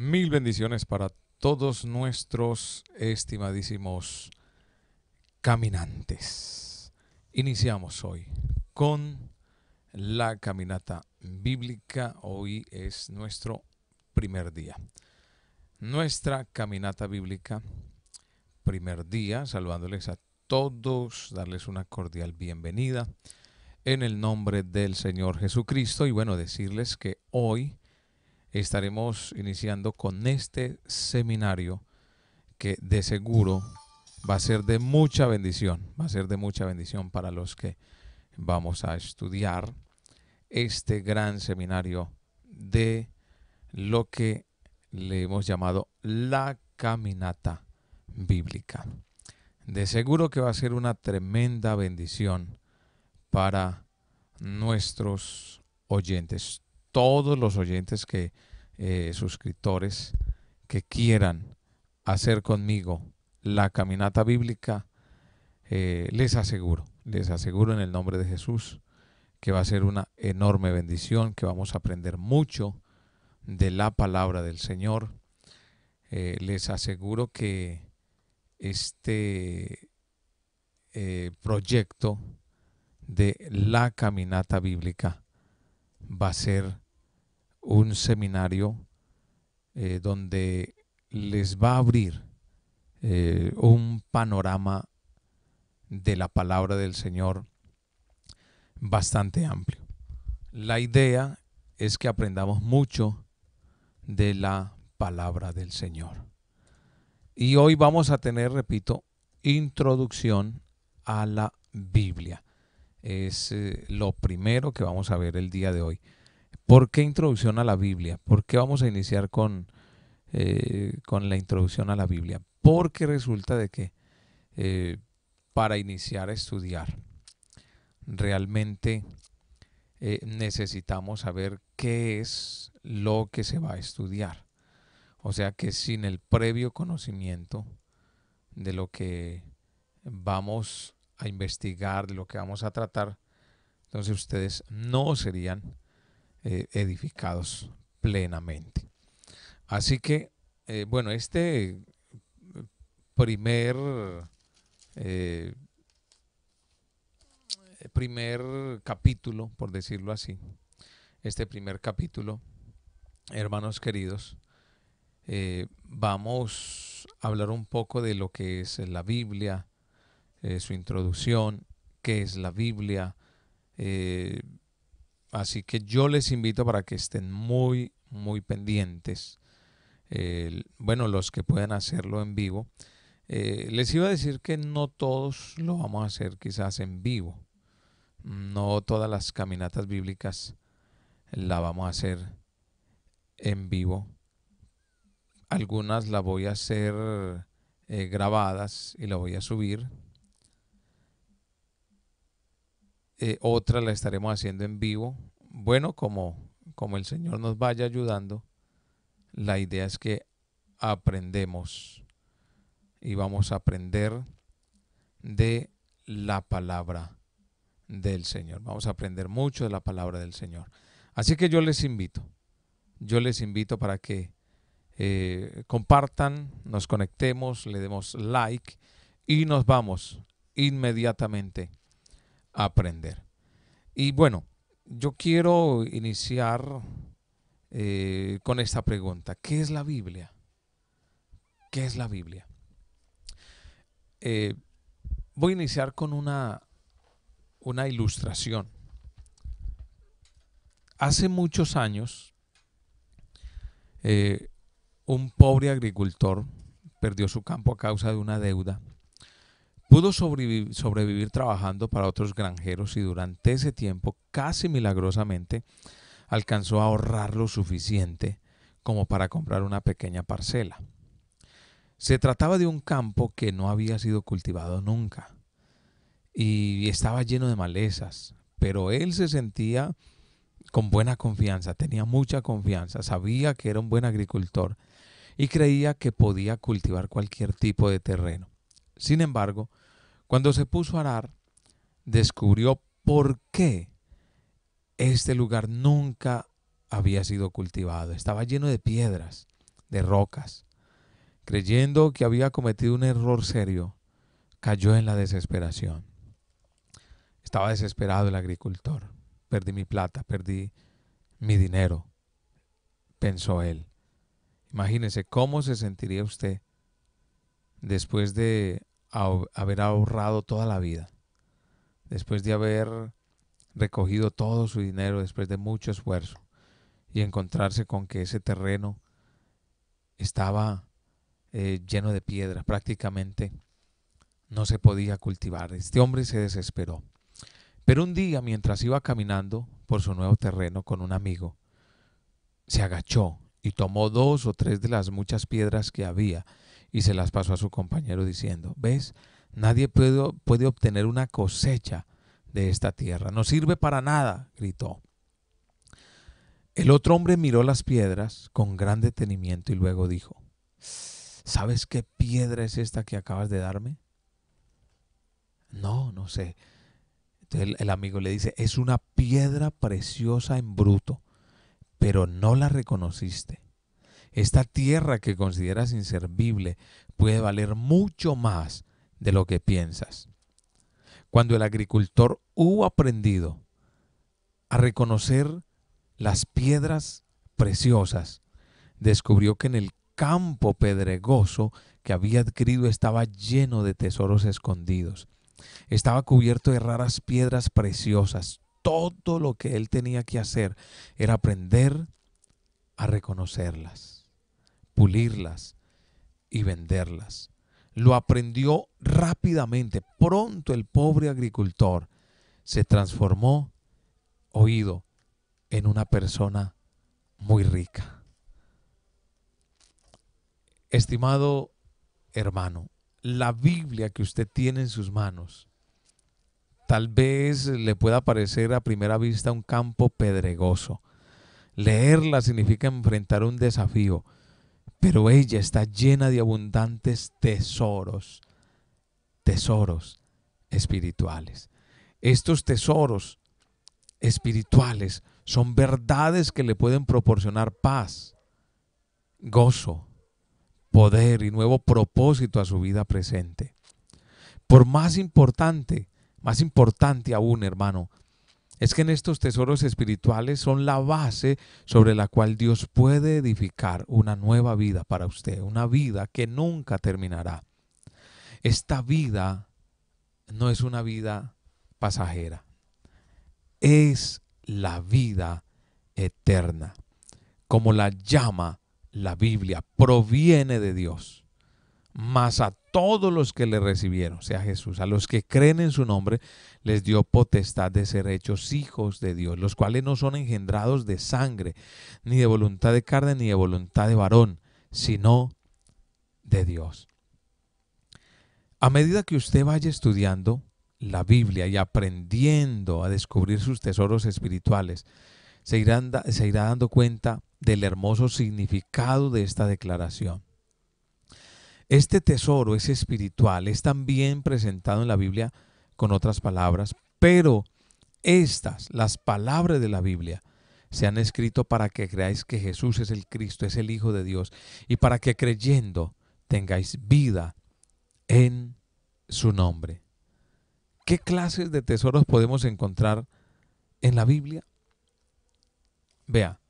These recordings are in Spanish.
Mil bendiciones para todos nuestros estimadísimos caminantes. Iniciamos hoy con la caminata bíblica. Hoy es nuestro primer día. Nuestra caminata bíblica, primer día, saludándoles a todos, darles una cordial bienvenida en el nombre del Señor Jesucristo y bueno, decirles que hoy estaremos iniciando con este seminario que de seguro va a ser de mucha bendición, va a ser de mucha bendición para los que vamos a estudiar este gran seminario de lo que le hemos llamado la caminata bíblica. De seguro que va a ser una tremenda bendición para nuestros oyentes todos los oyentes que, eh, suscriptores, que quieran hacer conmigo la caminata bíblica, eh, les aseguro, les aseguro en el nombre de Jesús que va a ser una enorme bendición, que vamos a aprender mucho de la palabra del Señor. Eh, les aseguro que este proyecto de la caminata bíblica va a ser un seminario eh, donde les va a abrir eh, un panorama de la palabra del Señor bastante amplio. La idea es que aprendamos mucho de la palabra del Señor. Y hoy vamos a tener, repito, introducción a la Biblia es eh, lo primero que vamos a ver el día de hoy. ¿Por qué introducción a la Biblia? ¿Por qué vamos a iniciar con, eh, con la introducción a la Biblia? Porque resulta de que eh, para iniciar a estudiar realmente necesitamos saber qué es lo que se va a estudiar. O sea que sin el previo conocimiento de lo que vamos a a investigar, lo que vamos a tratar, entonces ustedes no serían eh, edificados plenamente. Así que, eh, bueno, este eh, primer, primer capítulo, por decirlo así, este primer capítulo, hermanos queridos, vamos a hablar un poco de lo que es la Biblia, eh, su introducción, qué es la Biblia. Eh, así que yo les invito para que estén muy, muy pendientes. bueno, los que puedan hacerlo en vivo. Eh, les iba a decir que no todos lo vamos a hacer quizás en vivo. No todas las caminatas bíblicas la vamos a hacer en vivo. Algunas la voy a hacer grabadas y la voy a subir Eh, otra la estaremos haciendo en vivo. Bueno, como, como el Señor nos vaya ayudando, la idea es que aprendemos y vamos a aprender de la palabra del Señor. Vamos a aprender mucho de la palabra del Señor. Así que yo les invito, yo les invito para que eh, compartan, nos conectemos, le demos like y nos vamos inmediatamente aprender. Y bueno, yo quiero iniciar eh, con esta pregunta. ¿Qué es la Biblia? ¿Qué es la Biblia? Eh, voy a iniciar con una, una ilustración. Hace muchos años, eh, un pobre agricultor perdió su campo a causa de una deuda Pudo sobrevivir trabajando para otros granjeros y durante ese tiempo, casi milagrosamente, alcanzó a ahorrar lo suficiente como para comprar una pequeña parcela. Se trataba de un campo que no había sido cultivado nunca y estaba lleno de malezas, pero él se sentía con buena confianza, tenía mucha confianza, sabía que era un buen agricultor y creía que podía cultivar cualquier tipo de terreno. Sin embargo, cuando se puso a arar, descubrió por qué este lugar nunca había sido cultivado. Estaba lleno de piedras, de rocas. Creyendo que había cometido un error serio, cayó en la desesperación. Estaba desesperado el agricultor. Perdí mi plata, perdí mi dinero, pensó él. Imagínese cómo se sentiría usted después de haber ahorrado toda la vida, después de haber recogido todo su dinero, después de mucho esfuerzo, y encontrarse con que ese terreno estaba eh, lleno de piedras prácticamente no se podía cultivar. Este hombre se desesperó. Pero un día, mientras iba caminando por su nuevo terreno con un amigo, se agachó y tomó dos o tres de las muchas piedras que había y se las pasó a su compañero diciendo, ¿ves? Nadie puede, puede obtener una cosecha de esta tierra. No sirve para nada, gritó. El otro hombre miró las piedras con gran detenimiento y luego dijo, ¿sabes qué piedra es esta que acabas de darme? No, no sé. Entonces el, amigo le dice, es una piedra preciosa en bruto, pero no la reconociste. Esta tierra que consideras inservible puede valer mucho más de lo que piensas. Cuando el agricultor hubo aprendido a reconocer las piedras preciosas, descubrió que en el campo pedregoso que había adquirido estaba lleno de tesoros escondidos. Estaba cubierto de raras piedras preciosas. Todo lo que él tenía que hacer era aprender a reconocerlas pulirlas y venderlas. Lo aprendió rápidamente. Pronto el pobre agricultor se transformó, oído, en una persona muy rica. Estimado hermano, la Biblia que usted tiene en sus manos, tal vez le pueda parecer a primera vista un campo pedregoso. Leerla significa enfrentar un desafío pero ella está llena de abundantes tesoros, tesoros espirituales. Estos tesoros espirituales son verdades que le pueden proporcionar paz, gozo, poder y nuevo propósito a su vida presente. Por más importante, más importante aún, hermano, es que en estos tesoros espirituales son la base sobre la cual Dios puede edificar una nueva vida para usted, una vida que nunca terminará. Esta vida no es una vida pasajera, es la vida eterna. Como la llama la Biblia, proviene de Dios mas a todos los que le recibieron, sea Jesús, a los que creen en su nombre, les dio potestad de ser hechos hijos de Dios, los cuales no son engendrados de sangre, ni de voluntad de carne, ni de voluntad de varón, sino de Dios. A medida que usted vaya estudiando la Biblia y aprendiendo a descubrir sus tesoros espirituales, se, se irá dando cuenta del hermoso significado de esta declaración. Este tesoro es espiritual, es también presentado en la Biblia con otras palabras, pero estas, las palabras de la Biblia, se han escrito para que creáis que Jesús es el Cristo, es el Hijo de Dios, y para que creyendo tengáis vida en su nombre. ¿Qué clases de tesoros podemos encontrar en la Biblia? Vea,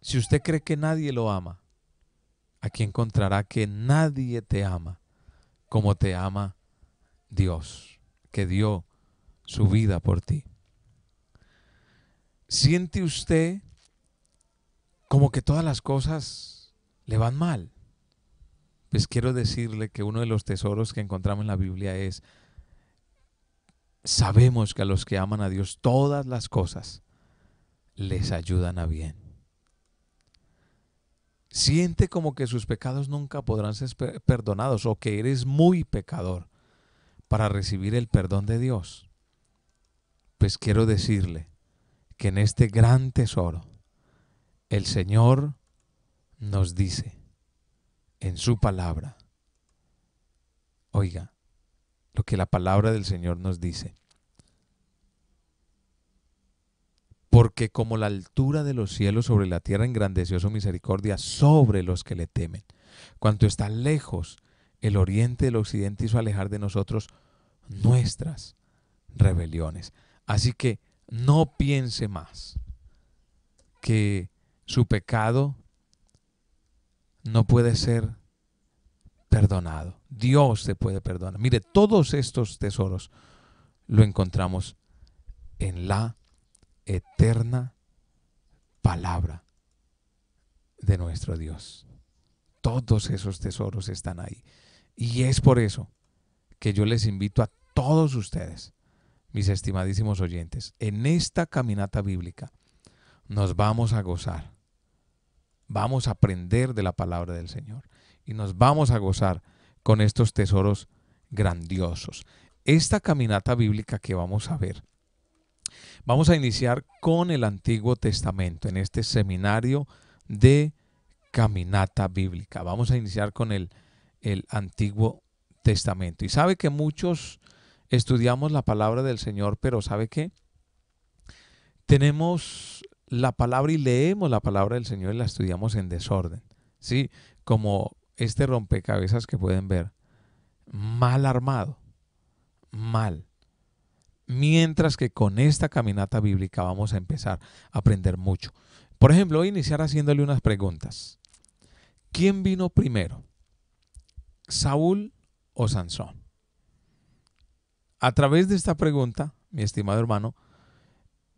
si usted cree que nadie lo ama, aquí encontrará que nadie te ama como te ama Dios, que dio su vida por ti. ¿Siente usted como que todas las cosas le van mal? Pues quiero decirle que uno de los tesoros que encontramos en la Biblia es, sabemos que a los que aman a Dios todas las cosas les ayudan a bien siente como que sus pecados nunca podrán ser perdonados o que eres muy pecador para recibir el perdón de Dios, pues quiero decirle que en este gran tesoro el Señor nos dice en su palabra, oiga, lo que la palabra del Señor nos dice, porque como la altura de los cielos sobre la tierra engrandeció su misericordia sobre los que le temen. Cuanto está lejos el oriente del occidente hizo alejar de nosotros nuestras rebeliones. Así que no piense más que su pecado no puede ser perdonado. Dios te puede perdonar. Mire, todos estos tesoros lo encontramos en la eterna palabra de nuestro Dios. Todos esos tesoros están ahí. Y es por eso que yo les invito a todos ustedes, mis estimadísimos oyentes, en esta caminata bíblica nos vamos a gozar. Vamos a aprender de la palabra del Señor y nos vamos a gozar con estos tesoros grandiosos. Esta caminata bíblica que vamos a ver Vamos a iniciar con el Antiguo Testamento en este seminario de caminata bíblica. Vamos a iniciar con el, Antiguo Testamento. Y sabe que muchos estudiamos la palabra del Señor, pero sabe que tenemos la palabra y leemos la palabra del Señor y la estudiamos en desorden. Sí, como este rompecabezas que pueden ver, mal armado, mal mientras que con esta caminata bíblica vamos a empezar a aprender mucho. Por ejemplo, voy a iniciar haciéndole unas preguntas. ¿Quién vino primero? ¿Saúl o Sansón? A través de esta pregunta, mi estimado hermano,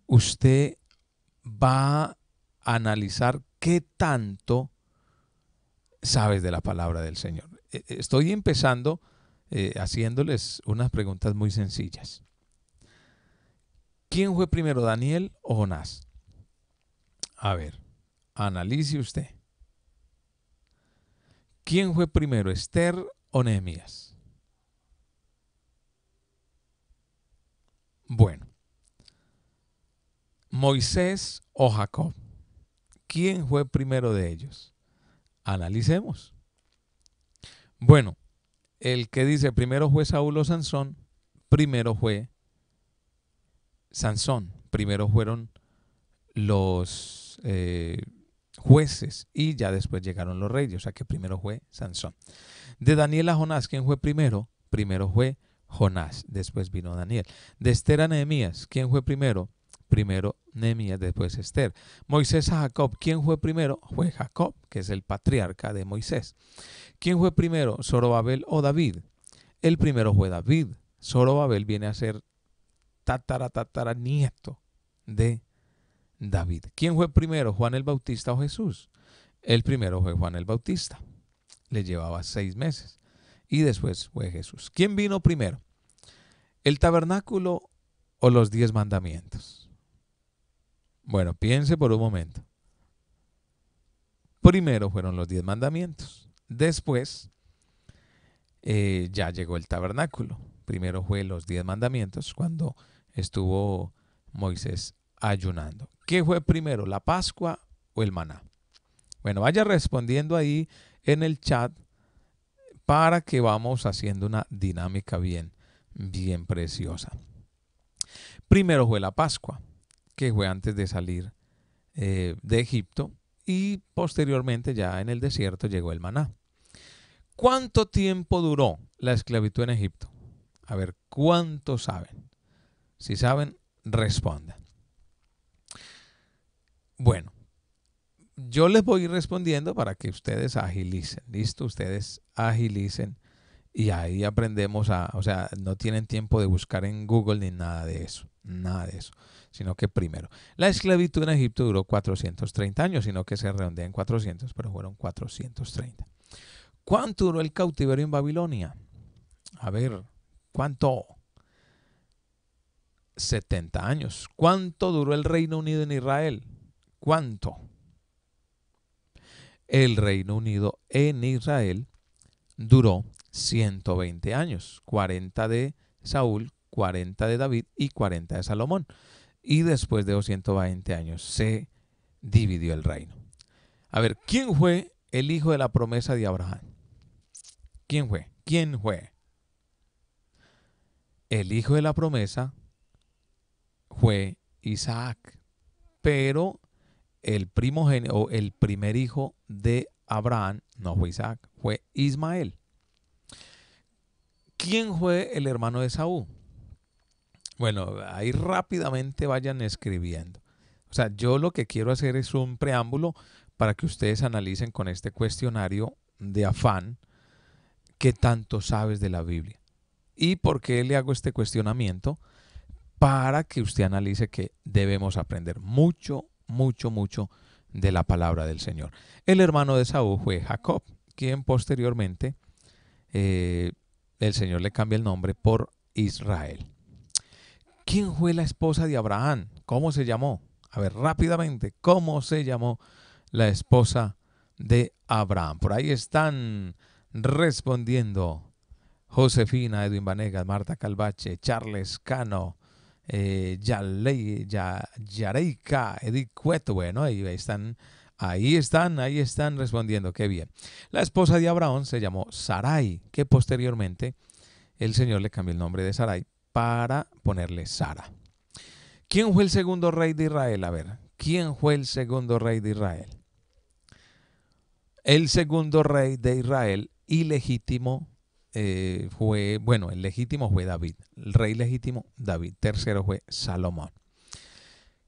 usted va a analizar qué tanto sabes de la palabra del Señor. E, e, estoy empezando eh, haciéndoles unas preguntas muy sencillas. ¿Quién fue primero, Daniel o Jonás? A ver, analice usted. ¿Quién fue primero, Esther o Nehemías? Bueno, Moisés o Jacob. ¿Quién fue primero de ellos? Analicemos. Bueno, el que dice primero fue Saúl o Sansón, primero fue Sansón. Primero fueron los eh, jueces y ya después llegaron los reyes. O sea que primero fue Sansón. De Daniel a Jonás, ¿quién fue primero? Primero fue Jonás, después vino Daniel. De Esther a Nehemías, ¿quién fue primero? Primero Nehemías, después Esther. Moisés a Jacob, ¿quién fue primero? Fue Jacob, que es el patriarca de Moisés. ¿Quién fue primero, Zorobabel o David? El primero fue David. Zorobabel viene a ser tatara, tatara, nieto de David. ¿Quién fue primero, Juan el Bautista o Jesús? El primero fue Juan el Bautista. Le llevaba seis meses. Y después fue Jesús. ¿Quién vino primero? ¿El tabernáculo o los diez mandamientos? Bueno, piense por un momento. Primero fueron los diez mandamientos. Después eh, ya llegó el tabernáculo. Primero fue los diez mandamientos cuando estuvo Moisés ayunando. ¿Qué fue primero, la Pascua o el maná? Bueno, vaya respondiendo ahí en el chat para que vamos haciendo una dinámica bien, bien preciosa. Primero fue la Pascua, que fue antes de salir eh, de Egipto y posteriormente ya en el desierto llegó el maná. ¿Cuánto tiempo duró la esclavitud en Egipto? A ver, ¿cuánto saben? Si saben, respondan. Bueno, yo les voy respondiendo para que ustedes agilicen. Listo, ustedes agilicen y ahí aprendemos a, o sea, no tienen tiempo de buscar en Google ni nada de eso, nada de eso, sino que primero, la esclavitud en Egipto duró 430 años, sino que se redondea en 400, pero fueron 430. ¿Cuánto duró el cautiverio en Babilonia? A ver, ¿cuánto? 70 años. ¿Cuánto duró el Reino Unido en Israel? ¿Cuánto? El Reino Unido en Israel duró 120 años, 40 de Saúl, 40 de David y 40 de Salomón. Y después de 220 años se dividió el reino. A ver, ¿quién fue el hijo de la promesa de Abraham? ¿Quién fue? ¿Quién fue? El hijo de la promesa fue Isaac, pero el, primogénito, el primer hijo de Abraham no fue Isaac, fue Ismael. ¿Quién fue el hermano de Saúl? Bueno, ahí rápidamente vayan escribiendo. O sea, yo lo que quiero hacer es un preámbulo para que ustedes analicen con este cuestionario de afán qué tanto sabes de la Biblia. ¿Y por qué le hago este cuestionamiento? para que usted analice que debemos aprender mucho, mucho, mucho de la palabra del Señor. El hermano de Saúl fue Jacob, quien posteriormente eh, el Señor le cambia el nombre por Israel. ¿Quién fue la esposa de Abraham? ¿Cómo se llamó? A ver, rápidamente, ¿cómo se llamó la esposa de Abraham? Por ahí están respondiendo Josefina, Edwin Vanegas, Marta Calvache, Charles Cano, eh, ley, ya, Yareika, Edith Ahí están, ahí están, ahí están respondiendo, qué bien. La esposa de Abraón se llamó Sarai, que posteriormente el Señor le cambió el nombre de Sarai para ponerle Sara. ¿Quién fue el segundo rey de Israel? A ver, ¿quién fue el segundo rey de Israel? El segundo rey de Israel ilegítimo eh, fue, bueno, el legítimo fue David, el rey legítimo David, tercero fue Salomón.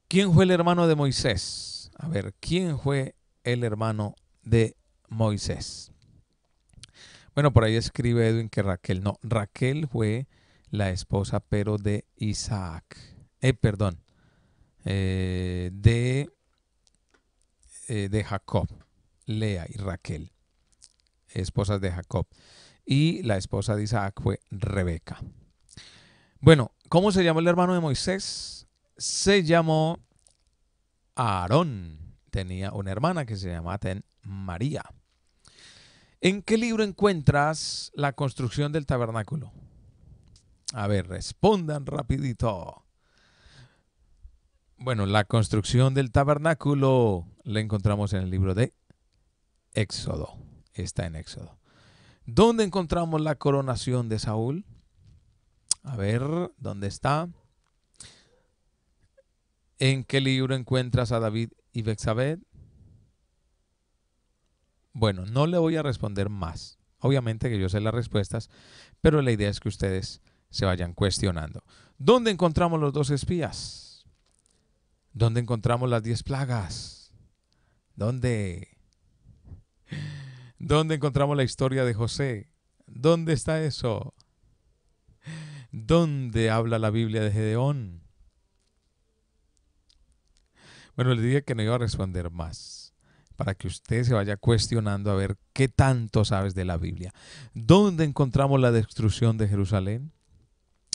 ¿Quién fue el hermano de Moisés? A ver, ¿quién fue el hermano de Moisés? Bueno, por ahí escribe Edwin que Raquel, no, Raquel fue la esposa, pero de Isaac, eh, perdón, eh, de, eh, de Jacob, Lea y Raquel esposas de Jacob. Y la esposa de Isaac fue Rebeca. Bueno, ¿cómo se llamó el hermano de Moisés? Se llamó Aarón. Tenía una hermana que se llamaba María. ¿En qué libro encuentras la construcción del tabernáculo? A ver, respondan rapidito. Bueno, la construcción del tabernáculo la encontramos en el libro de Éxodo está en Éxodo. ¿Dónde encontramos la coronación de Saúl? A ver, ¿dónde está? ¿En qué libro encuentras a David y Bexabed? Bueno, no le voy a responder más. Obviamente que yo sé las respuestas, pero la idea es que ustedes se vayan cuestionando. ¿Dónde encontramos los dos espías? ¿Dónde encontramos las diez plagas? ¿Dónde? ¿Dónde encontramos la historia de José? ¿Dónde está eso? ¿Dónde habla la Biblia de Gedeón? Bueno, le dije que no iba a responder más, para que usted se vaya cuestionando a ver qué tanto sabes de la Biblia. ¿Dónde encontramos la destrucción de Jerusalén?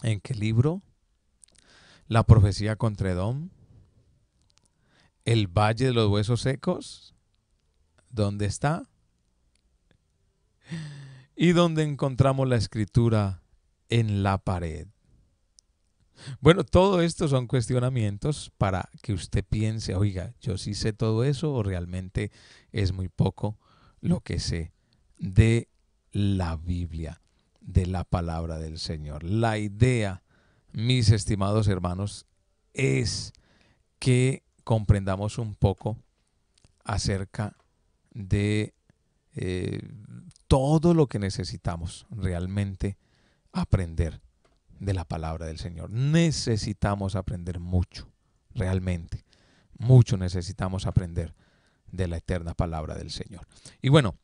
¿En qué libro? ¿La profecía contra Edom? ¿El valle de los huesos secos? ¿Dónde está? y donde encontramos la escritura en la pared. Bueno, todo esto son cuestionamientos para que usted piense, oiga, yo sí sé todo eso o realmente es muy poco lo que sé de la Biblia, de la palabra del Señor. La idea, mis estimados hermanos, es que comprendamos un poco acerca de eh, todo lo que necesitamos realmente aprender de la palabra del Señor. Necesitamos aprender mucho, realmente. Mucho necesitamos aprender de la eterna palabra del Señor. Y bueno,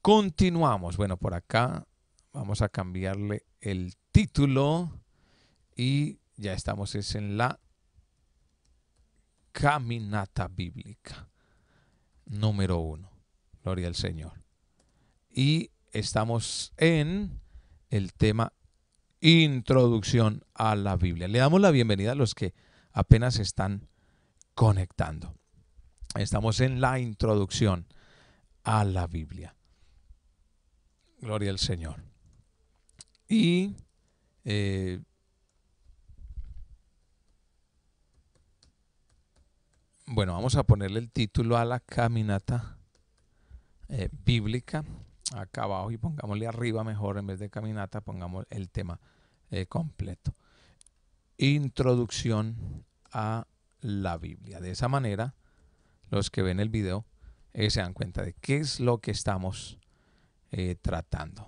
continuamos. Bueno, por acá vamos a cambiarle el título y ya estamos es en la caminata bíblica número uno. Gloria al Señor y estamos en el tema introducción a la Biblia. Le damos la bienvenida a los que apenas están conectando. Estamos en la introducción a la Biblia. Gloria al Señor. Y eh, bueno, vamos a ponerle el título a la caminata eh, bíblica acá abajo y pongámosle arriba mejor en vez de caminata, pongamos el tema eh, completo. Introducción a la Biblia. De esa manera, los que ven el video eh, se dan cuenta de qué es lo que estamos eh, tratando.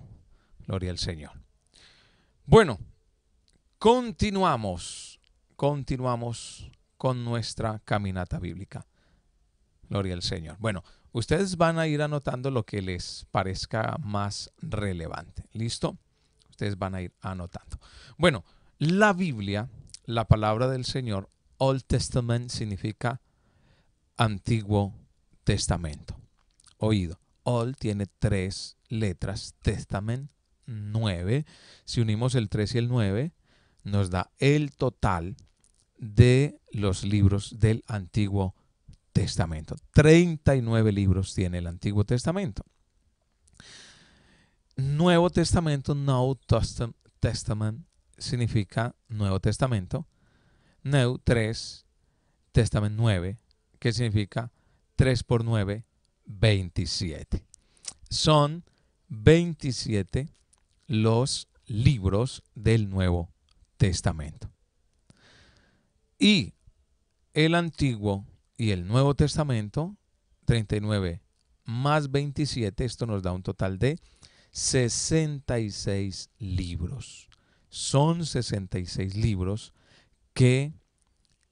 Gloria al Señor. Bueno, continuamos, continuamos con nuestra caminata bíblica. Gloria al Señor. Bueno, Ustedes van a ir anotando lo que les parezca más relevante. ¿Listo? Ustedes van a ir anotando. Bueno, la Biblia, la palabra del Señor, Old Testament significa Antiguo Testamento. Oído. Old tiene tres letras. Testament, nueve. Si unimos el 3 y el 9, nos da el total de los libros del Antiguo Testamento. Testamento. 39 libros tiene el Antiguo Testamento. Nuevo Testamento, No Testament, significa Nuevo Testamento. New 3, Testament 9, que significa 3 por 9, 27. Son 27 los libros del Nuevo Testamento. Y el Antiguo Testamento y el Nuevo Testamento, 39 más 27, esto nos da un total de 66 libros. Son 66 libros que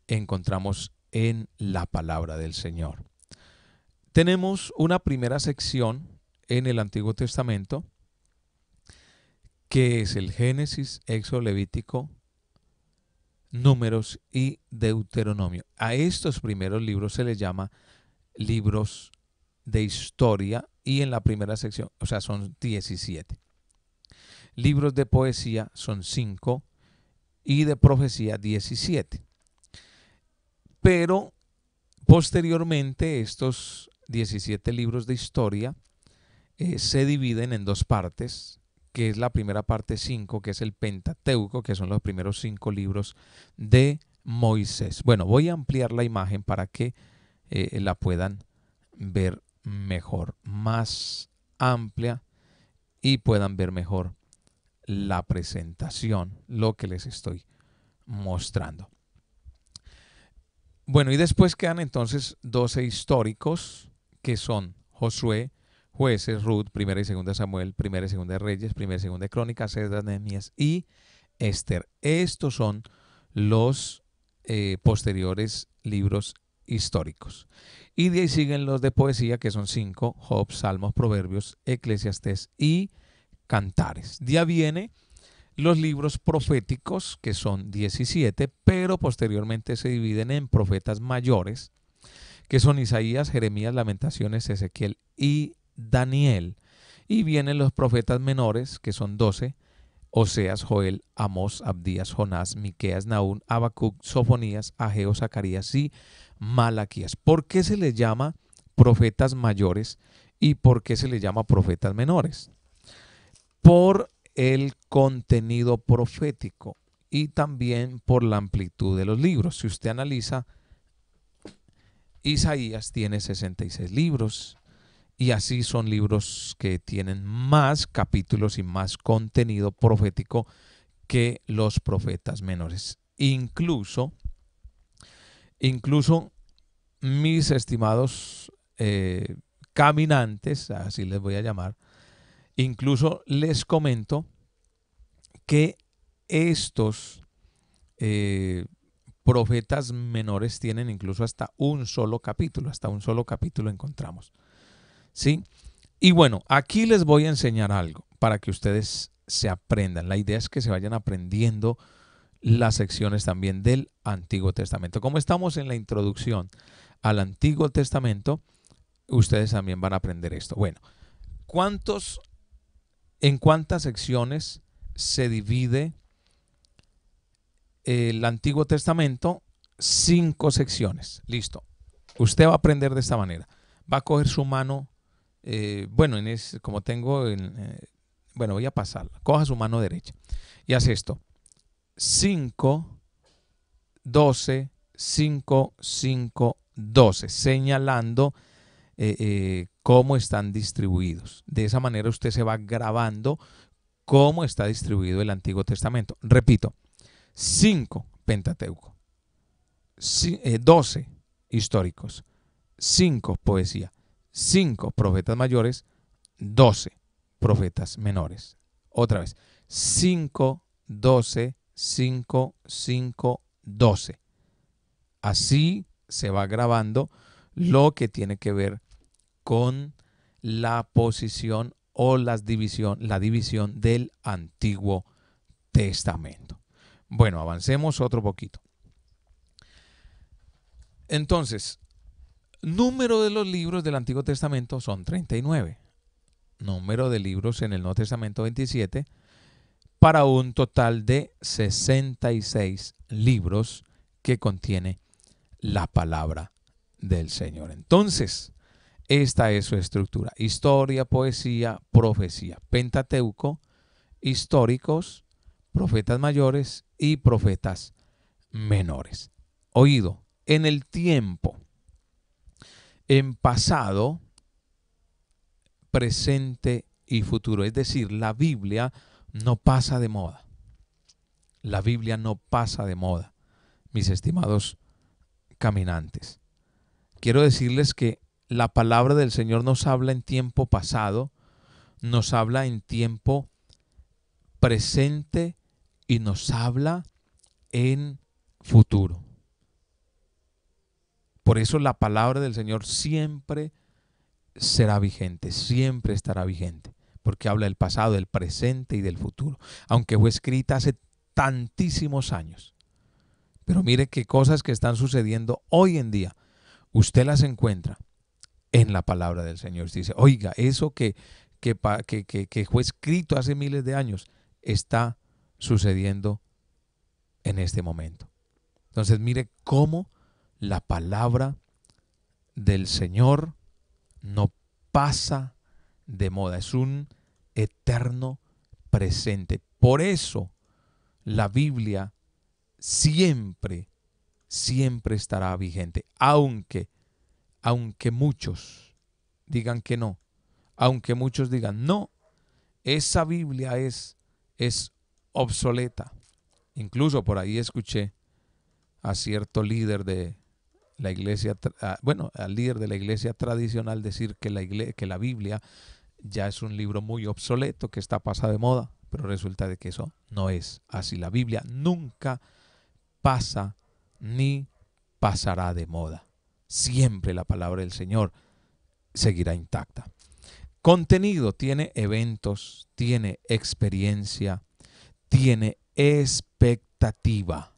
encontramos en la palabra del Señor. Tenemos una primera sección en el Antiguo Testamento que es el Génesis, Éxodo Levítico, números y Deuteronomio. A estos primeros libros se les llama libros de historia y en la primera sección, o sea, son 17. Libros de poesía son 5 y de profecía 17. Pero posteriormente estos 17 libros de historia eh, se dividen en dos partes que es la primera parte 5, que es el Pentateuco, que son los primeros cinco libros de Moisés. Bueno, voy a ampliar la imagen para que eh, la puedan ver mejor, más amplia y puedan ver mejor la presentación, lo que les estoy mostrando. Bueno, y después quedan entonces 12 históricos que son Josué, Jueces, Ruth, Primera y Segunda Samuel, Primera y Segunda Reyes, Primera y Segunda Crónicas, Esdras, Nehemías y Esther. Estos son los eh, posteriores libros históricos. Y de ahí siguen los de poesía, que son cinco, Job, Salmos, Proverbios, Eclesiastés y Cantares. De viene los libros proféticos, que son 17, pero posteriormente se dividen en profetas mayores, que son Isaías, Jeremías, Lamentaciones, Ezequiel y Daniel. Y vienen los profetas menores, que son 12 Oseas, Joel, Amos Abdías, Jonás, Miqueas, Naún, Abacuc Sofonías, Ageo, Zacarías y Malaquías. ¿Por qué se les llama profetas mayores y por qué se les llama profetas menores? Por el contenido profético y también por la amplitud de los libros. Si usted analiza, Isaías tiene 66 libros, y así son libros que tienen más capítulos y más contenido profético que los profetas menores. Incluso, incluso mis estimados eh, caminantes, así les voy a llamar, incluso les comento que estos eh, profetas menores tienen incluso hasta un solo capítulo, hasta un solo capítulo encontramos. ¿sí? Y bueno, aquí les voy a enseñar algo para que ustedes se aprendan. La idea es que se vayan aprendiendo las secciones también del Antiguo Testamento. Como estamos en la introducción al Antiguo Testamento, ustedes también van a aprender esto. Bueno, ¿cuántos, en cuántas secciones se divide el Antiguo Testamento? Cinco secciones. Listo. Usted va a aprender de esta manera. Va a coger su mano eh, bueno, en como tengo, eh, bueno, voy a pasarla. Coja su mano derecha y hace esto. 5, 12, 5, 5, 12, señalando eh, cómo están distribuidos. De esa manera usted se va grabando cómo está distribuido el Antiguo Testamento. Repito, 5 Pentateuco, 12 históricos, 5 poesía, Cinco profetas mayores, 12 profetas menores. Otra vez, 5, 12, 5, 5, 12. Así se va grabando lo que tiene que ver con la posición o las división, la división del Antiguo Testamento. Bueno, avancemos otro poquito. Entonces, número de los libros del Antiguo Testamento son 39. Número de libros en el Nuevo Testamento 27 para un total de 66 libros que contiene la palabra del Señor. Entonces, esta es su estructura. Historia, poesía, profecía. Pentateuco, históricos, profetas mayores y profetas menores. Oído, en el tiempo en pasado, presente y futuro. Es decir, la Biblia no pasa de moda. La Biblia no pasa de moda, mis estimados caminantes. Quiero decirles que la palabra del Señor nos habla en tiempo pasado, nos habla en tiempo presente y nos habla en futuro. Por eso la palabra del Señor siempre será vigente, siempre estará vigente, porque habla del pasado, del presente y del futuro, aunque fue escrita hace tantísimos años. Pero mire qué cosas que están sucediendo hoy en día, usted las encuentra en la palabra del Señor. Dice, oiga, eso que, que fue escrito hace miles de años está sucediendo en este momento. Entonces mire cómo la palabra del Señor no pasa de moda, es un eterno presente. Por eso la Biblia siempre, siempre estará vigente, aunque, aunque muchos digan que no, aunque muchos digan no, esa Biblia es, es obsoleta. Incluso por ahí escuché a cierto líder de la iglesia, bueno, al líder de la iglesia tradicional decir que la, que la Biblia ya es un libro muy obsoleto, que está pasado de moda, pero resulta de que eso no es así. La Biblia nunca pasa ni pasará de moda. Siempre la palabra del Señor seguirá intacta. Contenido tiene eventos, tiene experiencia, tiene expectativa.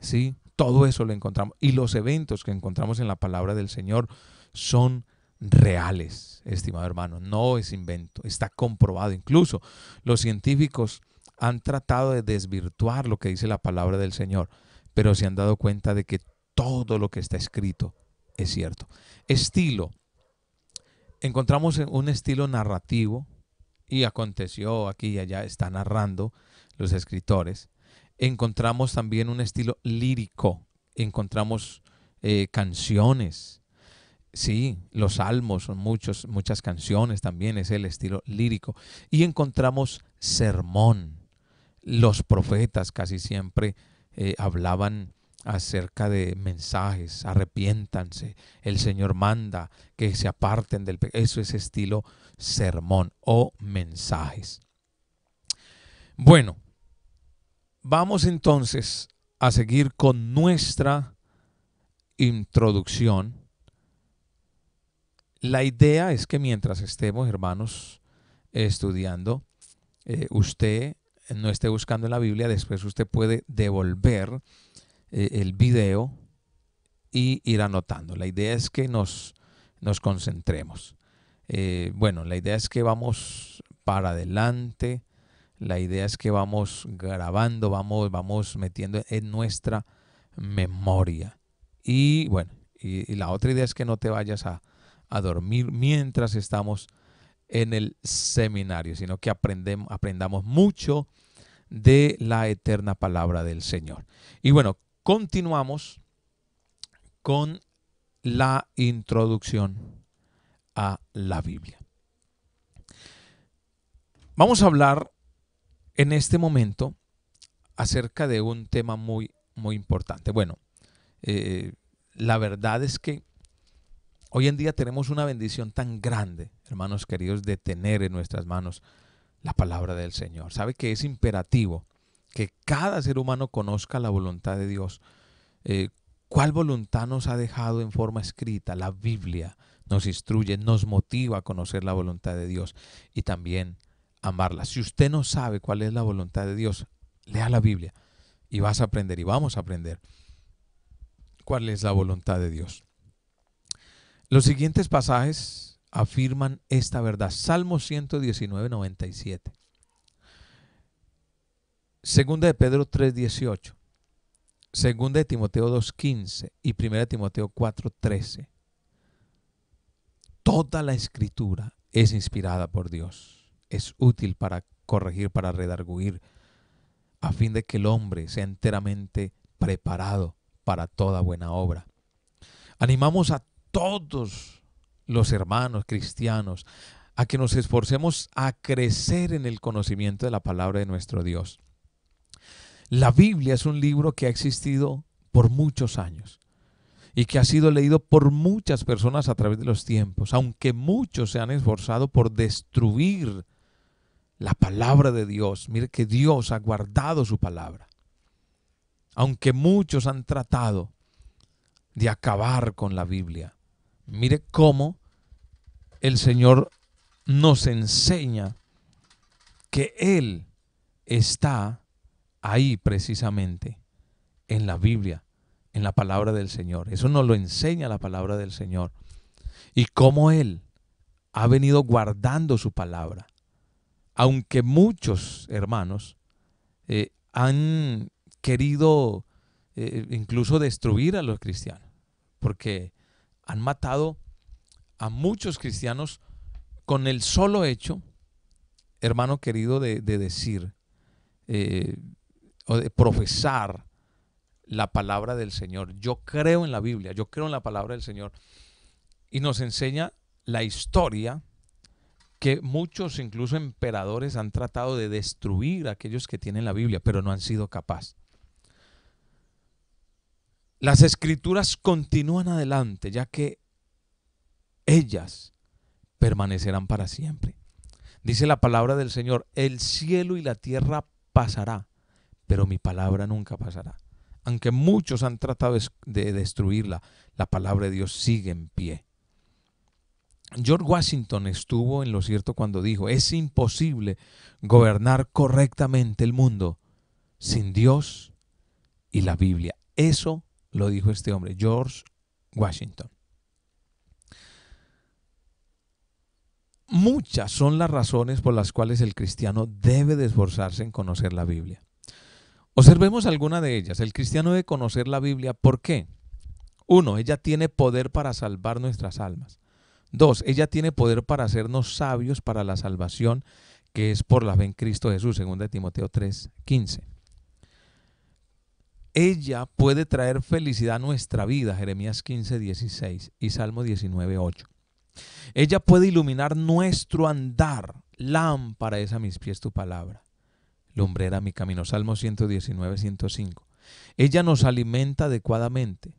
¿Sí? Todo eso lo encontramos. Y los eventos que encontramos en la palabra del Señor son reales, estimado hermano. No es invento, está comprobado. Incluso los científicos han tratado de desvirtuar lo que dice la palabra del Señor, pero se han dado cuenta de que todo lo que está escrito es cierto. Estilo. Encontramos un estilo narrativo y aconteció aquí y allá, está narrando los escritores encontramos también un estilo lírico, encontramos eh, canciones. Sí, los salmos son muchas canciones también, es el estilo lírico. Y encontramos sermón. Los profetas casi siempre eh, hablaban acerca de mensajes, arrepiéntanse, el Señor manda que se aparten del pecado. Eso es estilo sermón o mensajes. Bueno, Vamos entonces a seguir con nuestra introducción. La idea es que mientras estemos, hermanos, estudiando, eh, usted no esté buscando en la Biblia, después usted puede devolver eh, el video y ir anotando. La idea es que nos, nos concentremos. Eh, bueno, la idea es que vamos para adelante la idea es que vamos grabando, vamos, vamos metiendo en nuestra memoria. Y bueno, y, la otra idea es que no te vayas a, dormir mientras estamos en el seminario, sino que aprendamos mucho de la eterna palabra del Señor. Y bueno, continuamos con la introducción a la Biblia. Vamos a hablar en este momento acerca de un tema muy, muy importante. Bueno, eh, la verdad es que hoy en día tenemos una bendición tan grande, hermanos queridos, de tener en nuestras manos la palabra del Señor. Sabe que es imperativo que cada ser humano conozca la voluntad de Dios. Eh, ¿Cuál voluntad nos ha dejado en forma escrita? La Biblia nos instruye, nos motiva a conocer la voluntad de Dios y también amarla. Si usted no sabe cuál es la voluntad de Dios, lea la Biblia y vas a aprender y vamos a aprender cuál es la voluntad de Dios. Los siguientes pasajes afirman esta verdad. Salmo 119, 97. Segunda de Pedro 18. segunda de Timoteo 15. y primera de Timoteo 13. Toda la escritura es inspirada por Dios es útil para corregir, para redarguir, a fin de que el hombre sea enteramente preparado para toda buena obra. Animamos a todos los hermanos cristianos a que nos esforcemos a crecer en el conocimiento de la palabra de nuestro Dios. La Biblia es un libro que ha existido por muchos años y que ha sido leído por muchas personas a través de los tiempos, aunque muchos se han esforzado por destruir la palabra de Dios. Mire que Dios ha guardado su palabra. Aunque muchos han tratado de acabar con la Biblia. Mire cómo el Señor nos enseña que Él está ahí precisamente, en la Biblia, en la palabra del Señor. Eso nos lo enseña la palabra del Señor. Y cómo Él ha venido guardando su palabra aunque muchos hermanos eh, han querido eh, incluso destruir a los cristianos, porque han matado a muchos cristianos con el solo hecho, hermano querido, de, decir eh, o de profesar la palabra del Señor. Yo creo en la Biblia, yo creo en la palabra del Señor. Y nos enseña la historia que muchos, incluso emperadores, han tratado de destruir a aquellos que tienen la Biblia, pero no han sido capaces. Las escrituras continúan adelante, ya que ellas permanecerán para siempre. Dice la palabra del Señor, el cielo y la tierra pasará, pero mi palabra nunca pasará. Aunque muchos han tratado de destruirla, la palabra de Dios sigue en pie. George Washington estuvo en lo cierto cuando dijo, es imposible gobernar correctamente el mundo sin Dios y la Biblia. Eso lo dijo este hombre, George Washington. Muchas son las razones por las cuales el cristiano debe de esforzarse en conocer la Biblia. Observemos alguna de ellas. El cristiano debe conocer la Biblia. ¿Por qué? Uno, ella tiene poder para salvar nuestras almas. 2. ella tiene poder para hacernos sabios para la salvación que es por la fe en Cristo Jesús, 2 Timoteo 3, 15. Ella puede traer felicidad a nuestra vida, Jeremías 15, 16 y Salmo 19, 8. Ella puede iluminar nuestro andar, lámpara es a mis pies tu palabra, lumbrera mi camino, Salmo 119, 105. Ella nos alimenta adecuadamente,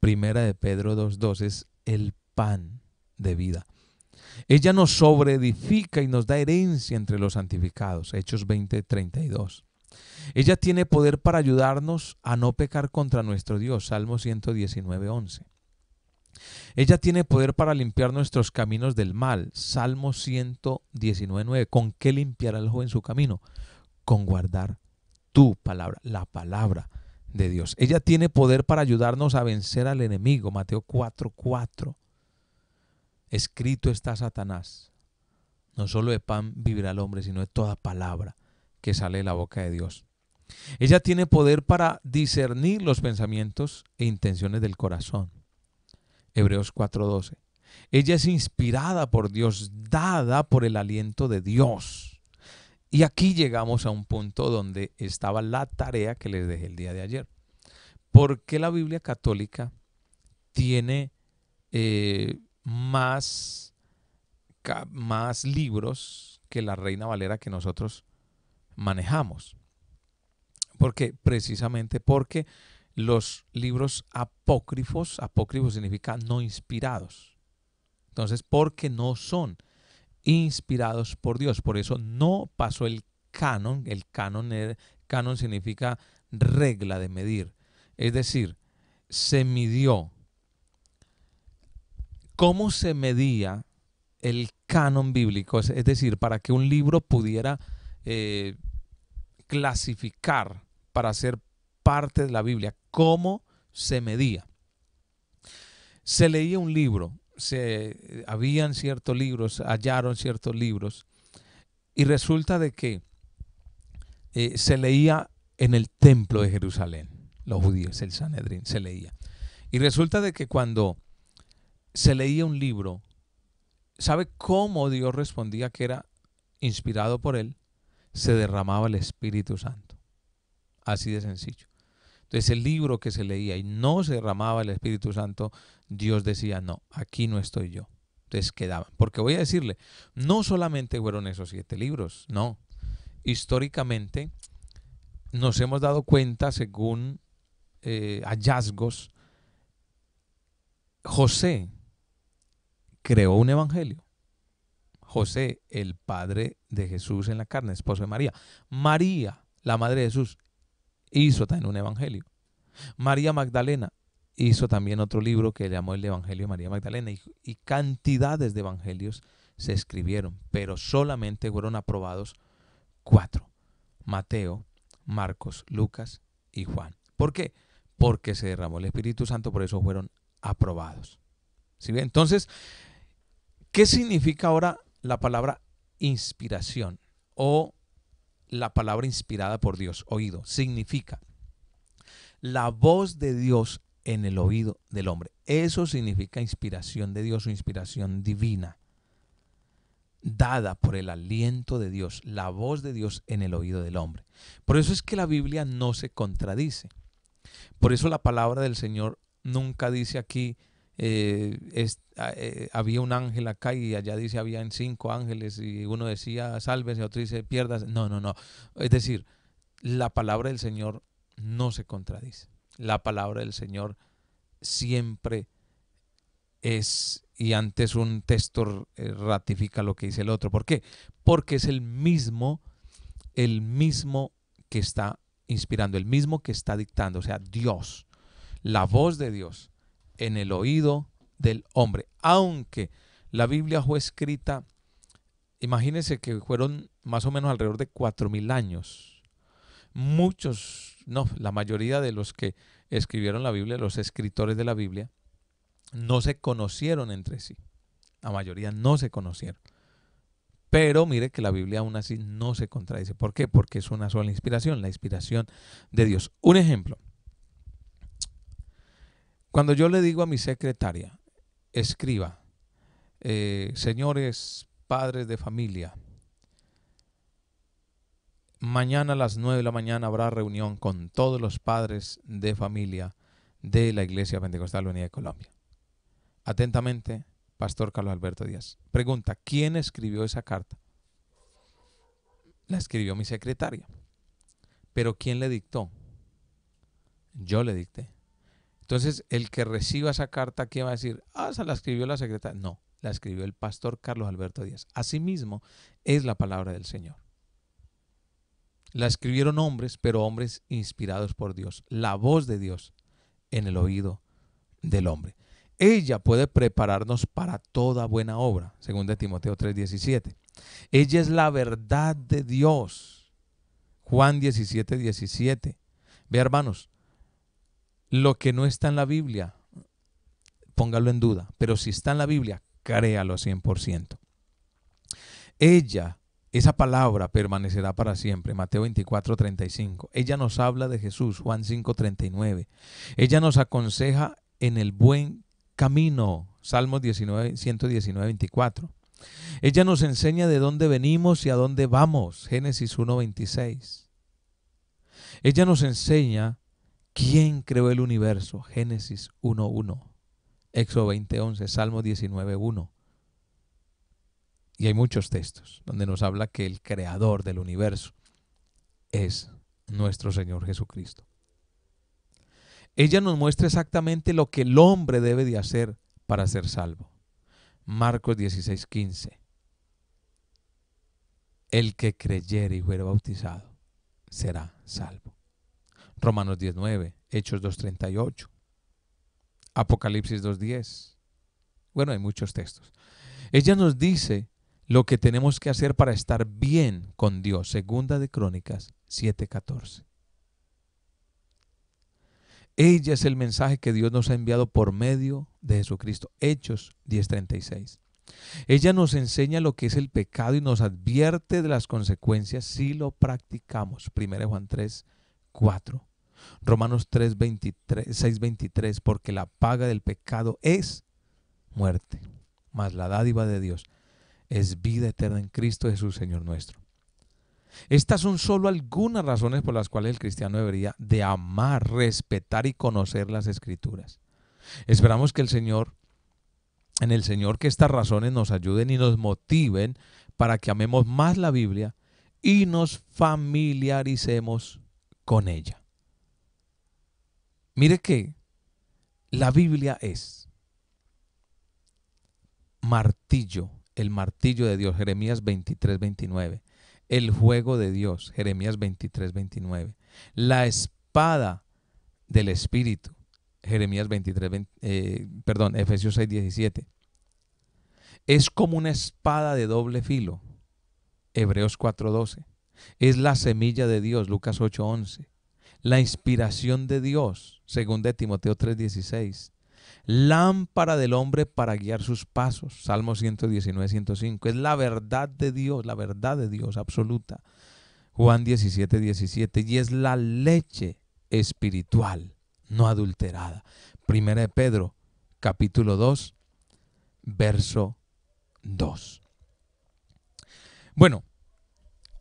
primera de Pedro 2, 2 es el pan de vida. Ella nos sobreedifica y nos da herencia entre los santificados. Hechos 20, 32. Ella tiene poder para ayudarnos a no pecar contra nuestro Dios. Salmo 119, 11. Ella tiene poder para limpiar nuestros caminos del mal. Salmo 119, 9. ¿Con qué limpiará el joven su camino? Con guardar tu palabra, la palabra de Dios. Ella tiene poder para ayudarnos a vencer al enemigo. Mateo 4, 4 escrito está Satanás. No solo de pan vivirá el hombre, sino de toda palabra que sale de la boca de Dios. Ella tiene poder para discernir los pensamientos e intenciones del corazón. Hebreos 4:12. Ella es inspirada por Dios, dada por el aliento de Dios. Y aquí llegamos a un punto donde estaba la tarea que les dejé el día de ayer. ¿Por qué la Biblia católica tiene eh, más, más libros que la Reina Valera que nosotros manejamos. Porque precisamente porque los libros apócrifos, apócrifos significa no inspirados. Entonces, porque no son inspirados por Dios, por eso no pasó el canon, el canon, el er, canon significa regla de medir. Es decir, se midió cómo se medía el canon bíblico, es, decir, para que un libro pudiera eh, clasificar para ser parte de la Biblia, cómo se medía. Se leía un libro, se habían ciertos libros, hallaron ciertos libros, y resulta de que eh, se leía en el templo de Jerusalén, los judíos, el Sanedrín, se leía. Y resulta de que cuando se leía un libro, ¿sabe cómo Dios respondía que era inspirado por él? Se derramaba el Espíritu Santo. Así de sencillo. Entonces el libro que se leía y no se derramaba el Espíritu Santo, Dios decía, no, aquí no estoy yo. Entonces quedaban. Porque voy a decirle, no solamente fueron esos siete libros, no. Históricamente nos hemos dado cuenta, según eh, hallazgos, José creó un evangelio. José, el padre de Jesús en la carne, esposo de María. María, la madre de Jesús, hizo también un evangelio. María Magdalena hizo también otro libro que llamó el Evangelio de María Magdalena y, cantidades de evangelios se escribieron, pero solamente fueron aprobados cuatro, Mateo, Marcos, Lucas y Juan. ¿Por qué? Porque se derramó el Espíritu Santo, por eso fueron aprobados. ¿Sí? Entonces, ¿Qué significa ahora la palabra inspiración o la palabra inspirada por Dios, oído? Significa la voz de Dios en el oído del hombre. Eso significa inspiración de Dios o inspiración divina, dada por el aliento de Dios, la voz de Dios en el oído del hombre. Por eso es que la Biblia no se contradice. Por eso la palabra del Señor nunca dice aquí, eh, ah, eh, había un ángel acá y allá dice habían cinco ángeles y uno decía sálvese, otro dice pierdas. No, no, no. Es decir, la palabra del Señor no se contradice. La palabra del Señor siempre es y antes un texto eh, ratifica lo que dice el otro. ¿Por qué? Porque es el mismo, el mismo que está inspirando, el mismo que está dictando, o sea, Dios, la voz de Dios en el oído del hombre. Aunque la Biblia fue escrita, imagínense que fueron más o menos alrededor de 4.000 años. Muchos, no, la mayoría de los que escribieron la Biblia, los escritores de la Biblia, no se conocieron entre sí. La mayoría no se conocieron. Pero mire que la Biblia aún así no se contradice. ¿Por qué? Porque es una sola inspiración, la inspiración de Dios. Un ejemplo, cuando yo le digo a mi secretaria, escriba, eh, señores padres de familia, mañana a las 9 de la mañana habrá reunión con todos los padres de familia de la Iglesia Pentecostal Unidad de Colombia. Atentamente, Pastor Carlos Alberto Díaz. Pregunta, ¿quién escribió esa carta? La escribió mi secretaria. Pero ¿quién le dictó? Yo le dicté. Entonces, el que reciba esa carta, ¿quién va a decir? Ah, se la escribió la secretaria. No, la escribió el pastor Carlos Alberto Díaz. Asimismo, es la palabra del Señor. La escribieron hombres, pero hombres inspirados por Dios. La voz de Dios en el oído del hombre. Ella puede prepararnos para toda buena obra, según de Timoteo 3:17. Ella es la verdad de Dios. Juan 17, 17. Ve hermanos, lo que no está en la Biblia, póngalo en duda, pero si está en la Biblia, créalo 100%. Ella, esa palabra permanecerá para siempre, Mateo 24, 35. Ella nos habla de Jesús, Juan 5, 39. Ella nos aconseja en el buen camino, Salmos 119, 24. Ella nos enseña de dónde venimos y a dónde vamos, Génesis 1, 26. Ella nos enseña ¿Quién creó el universo? Génesis 1.1, Éxodo 20.11, Salmo 19.1. Y hay muchos textos donde nos habla que el creador del universo es nuestro Señor Jesucristo. Ella nos muestra exactamente lo que el hombre debe de hacer para ser salvo. Marcos 16.15. El que creyere y fuere bautizado será salvo. Romanos 19, Hechos 2.38, Apocalipsis 2.10. Bueno, hay muchos textos. Ella nos dice lo que tenemos que hacer para estar bien con Dios. Segunda de Crónicas 7:14. Ella es el mensaje que Dios nos ha enviado por medio de Jesucristo. Hechos 10:36. Ella nos enseña lo que es el pecado y nos advierte de las consecuencias si lo practicamos. Primera Juan 3.4. Romanos 3, porque la paga del pecado es muerte, mas la dádiva de Dios es vida eterna en Cristo Jesús, Señor nuestro. Estas son solo algunas razones por las cuales el cristiano debería de amar, respetar y conocer las escrituras. Esperamos que el Señor, en el Señor, que estas razones nos ayuden y nos motiven para que amemos más la Biblia y nos familiaricemos con ella. Mire que la Biblia es martillo, el martillo de Dios, Jeremías 23, 29. El juego de Dios, Jeremías 23, 29. La espada del Espíritu, Jeremías 23, eh, perdón, Efesios 6, 17. Es como una espada de doble filo, Hebreos 4, 12. Es la semilla de Dios, Lucas 8, 11 la inspiración de Dios, según de Timoteo 3:16. Lámpara del hombre para guiar sus pasos, Salmo 119, 105. Es la verdad de Dios, la verdad de Dios absoluta. Juan 17.17. Y es la leche espiritual, no adulterada. Primera de Pedro, capítulo 2, verso 2. Bueno,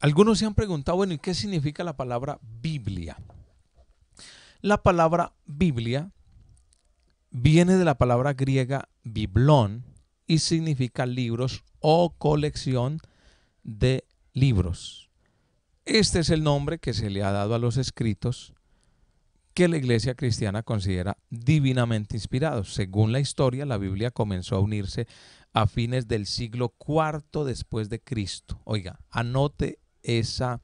algunos se han preguntado, bueno, ¿y qué significa la palabra Biblia? La palabra Biblia viene de la palabra griega biblón y significa libros o colección de libros. Este es el nombre que se le ha dado a los escritos que la iglesia cristiana considera divinamente inspirados. Según la historia, la Biblia comenzó a unirse a fines del siglo IV después de Cristo. Oiga, anote esa,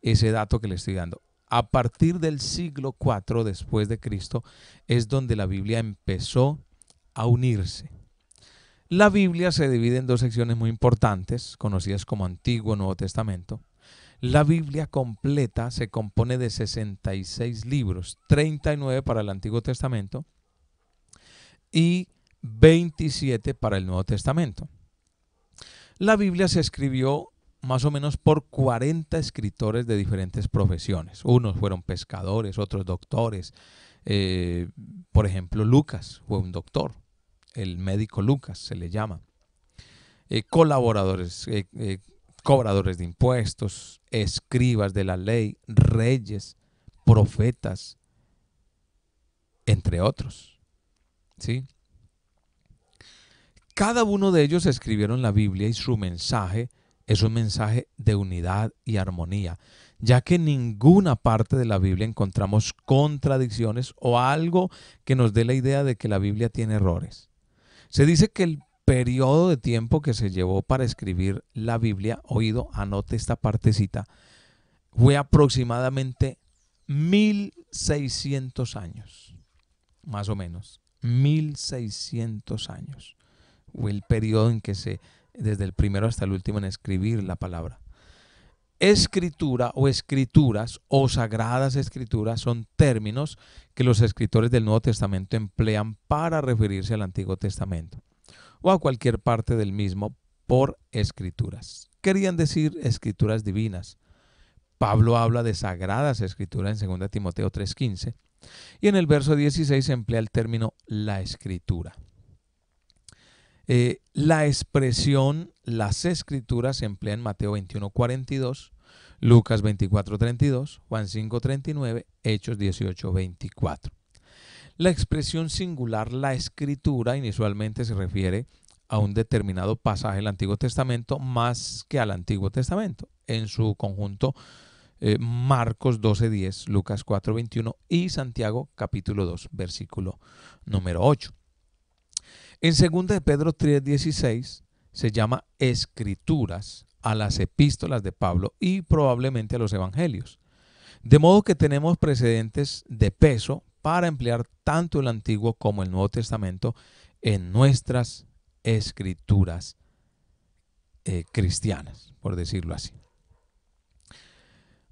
ese dato que le estoy dando a partir del siglo IV después de Cristo es donde la Biblia empezó a unirse. La Biblia se divide en dos secciones muy importantes, conocidas como Antiguo y Nuevo Testamento. La Biblia completa se compone de 66 libros, 39 para el Antiguo Testamento y 27 para el Nuevo Testamento. La Biblia se escribió más o menos por 40 escritores de diferentes profesiones. Unos fueron pescadores, otros doctores. Eh, por ejemplo, Lucas fue un doctor, el médico Lucas se le llama. Eh, colaboradores, eh, cobradores de impuestos, escribas de la ley, reyes, profetas, entre otros. ¿Sí? Cada uno de ellos escribieron la Biblia y su mensaje es un mensaje de unidad y armonía, ya que en ninguna parte de la Biblia encontramos contradicciones o algo que nos dé la idea de que la Biblia tiene errores. Se dice que el periodo de tiempo que se llevó para escribir la Biblia, oído, anote esta partecita, fue aproximadamente 1600 años, más o menos, 1600 años. Fue el periodo en que se desde el primero hasta el último en escribir la palabra. Escritura o escrituras o sagradas escrituras son términos que los escritores del Nuevo Testamento emplean para referirse al Antiguo Testamento o a cualquier parte del mismo por escrituras. Querían decir escrituras divinas. Pablo habla de sagradas escrituras en 2 Timoteo 3:15 y en el verso 16 emplea el término la escritura. Eh, la expresión las escrituras se emplea en Mateo 21, 42, Lucas 24, 32, Juan 5, 39, Hechos 18, 24. La expresión singular, la escritura, inicialmente se refiere a un determinado pasaje del Antiguo Testamento más que al Antiguo Testamento. En su conjunto, eh, Marcos 12.10, Lucas 4.21 y Santiago capítulo 2, versículo número 8. En 2 de Pedro 3:16 se llama escrituras a las epístolas de Pablo y probablemente a los evangelios. De modo que tenemos precedentes de peso para emplear tanto el Antiguo como el Nuevo Testamento en nuestras escrituras eh, cristianas, por decirlo así.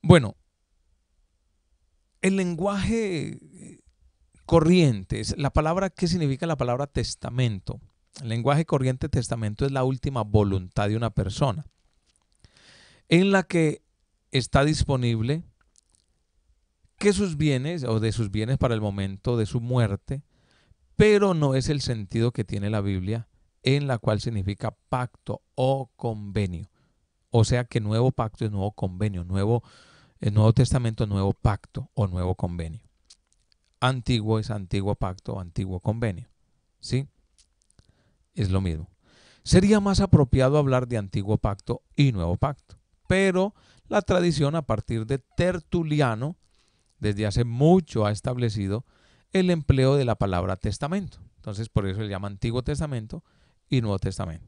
Bueno, el lenguaje eh, corrientes. La palabra, ¿qué significa la palabra testamento? El lenguaje corriente testamento es la última voluntad de una persona, en la que está disponible que sus bienes o de sus bienes para el momento de su muerte, pero no es el sentido que tiene la Biblia, en la cual significa pacto o convenio. O sea que nuevo pacto es nuevo convenio, nuevo, el Nuevo Testamento, nuevo pacto o nuevo convenio. Antiguo es antiguo pacto, antiguo convenio. ¿Sí? Es lo mismo. Sería más apropiado hablar de antiguo pacto y nuevo pacto, pero la tradición a partir de Tertuliano desde hace mucho ha establecido el empleo de la palabra testamento. Entonces por eso se llama Antiguo Testamento y Nuevo Testamento.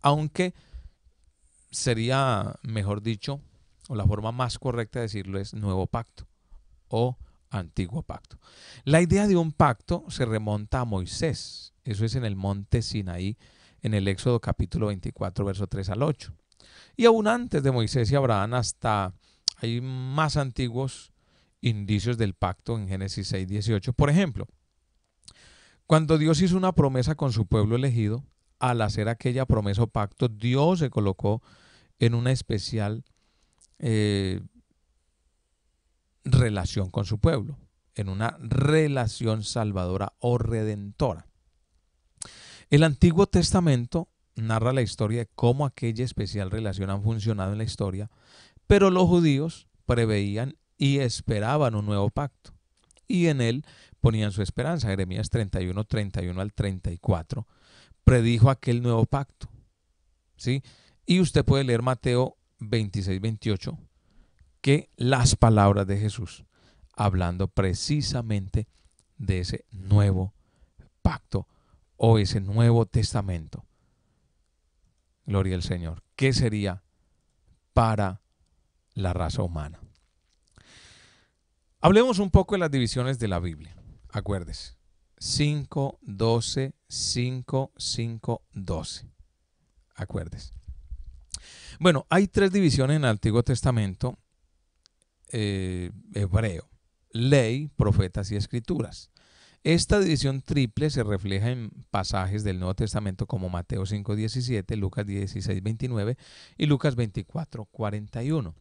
Aunque sería, mejor dicho, o la forma más correcta de decirlo es Nuevo Pacto o antiguo pacto. La idea de un pacto se remonta a Moisés. Eso es en el monte Sinaí, en el Éxodo capítulo 24, verso 3 al 8. Y aún antes de Moisés y Abraham, hasta hay más antiguos indicios del pacto en Génesis 6, 18. Por ejemplo, cuando Dios hizo una promesa con su pueblo elegido, al hacer aquella promesa o pacto, Dios se colocó en una especial eh, relación con su pueblo, en una relación salvadora o redentora. El Antiguo Testamento narra la historia de cómo aquella especial relación ha funcionado en la historia, pero los judíos preveían y esperaban un nuevo pacto, y en él ponían su esperanza. Jeremías 31, 31 al 34 predijo aquel nuevo pacto. ¿sí? Y usted puede leer Mateo 26, 28, que las palabras de Jesús, hablando precisamente de ese nuevo pacto o ese nuevo testamento. Gloria al Señor. ¿Qué sería para la raza humana? Hablemos un poco de las divisiones de la Biblia. Acuerdes, 5, 12, 5, 5, 12. Acuerdes. Bueno, hay tres divisiones en el Antiguo Testamento eh, hebreo, ley, profetas y escrituras. Esta división triple se refleja en pasajes del Nuevo Testamento como Mateo 5.17, Lucas 16.29 y Lucas 24.41.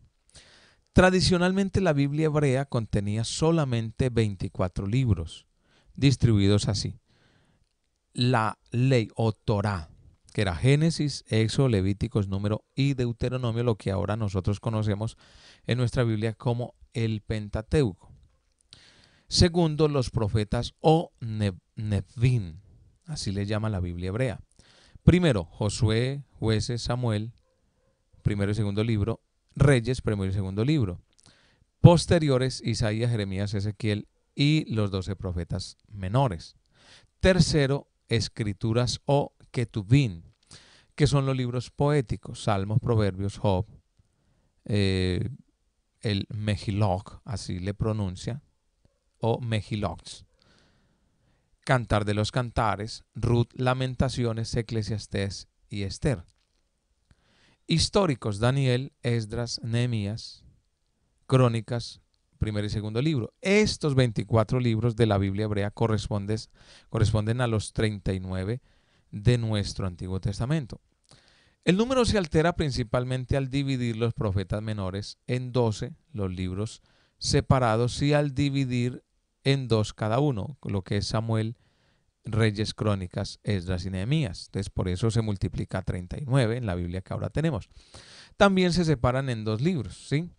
Tradicionalmente la Biblia hebrea contenía solamente 24 libros, distribuidos así. La ley o Torah, que era Génesis, Éxodo, Levíticos, Número y Deuteronomio, lo que ahora nosotros conocemos en nuestra Biblia como el Pentateuco. Segundo, los profetas o Nevin, así le llama la Biblia hebrea. Primero, Josué, Jueces, Samuel, primero y segundo libro, Reyes, primero y segundo libro. Posteriores, Isaías, Jeremías, Ezequiel y los doce profetas menores. Tercero, escrituras o que son los libros poéticos, Salmos, Proverbios, Job, eh, el Mejiloc, así le pronuncia, o Mejiloks. Cantar de los Cantares, Ruth, Lamentaciones, Eclesiastés y Esther. Históricos, Daniel, Esdras, Nehemías, Crónicas, primer y segundo libro. Estos 24 libros de la Biblia hebrea corresponden, corresponden a los 39 de nuestro Antiguo Testamento. El número se altera principalmente al dividir los profetas menores en doce, los libros separados, y al dividir en dos cada uno, lo que es Samuel, Reyes, Crónicas, Esdras y Nehemías. Entonces, por eso se multiplica 39 en la Biblia que ahora tenemos. También se separan en dos libros, ¿sí?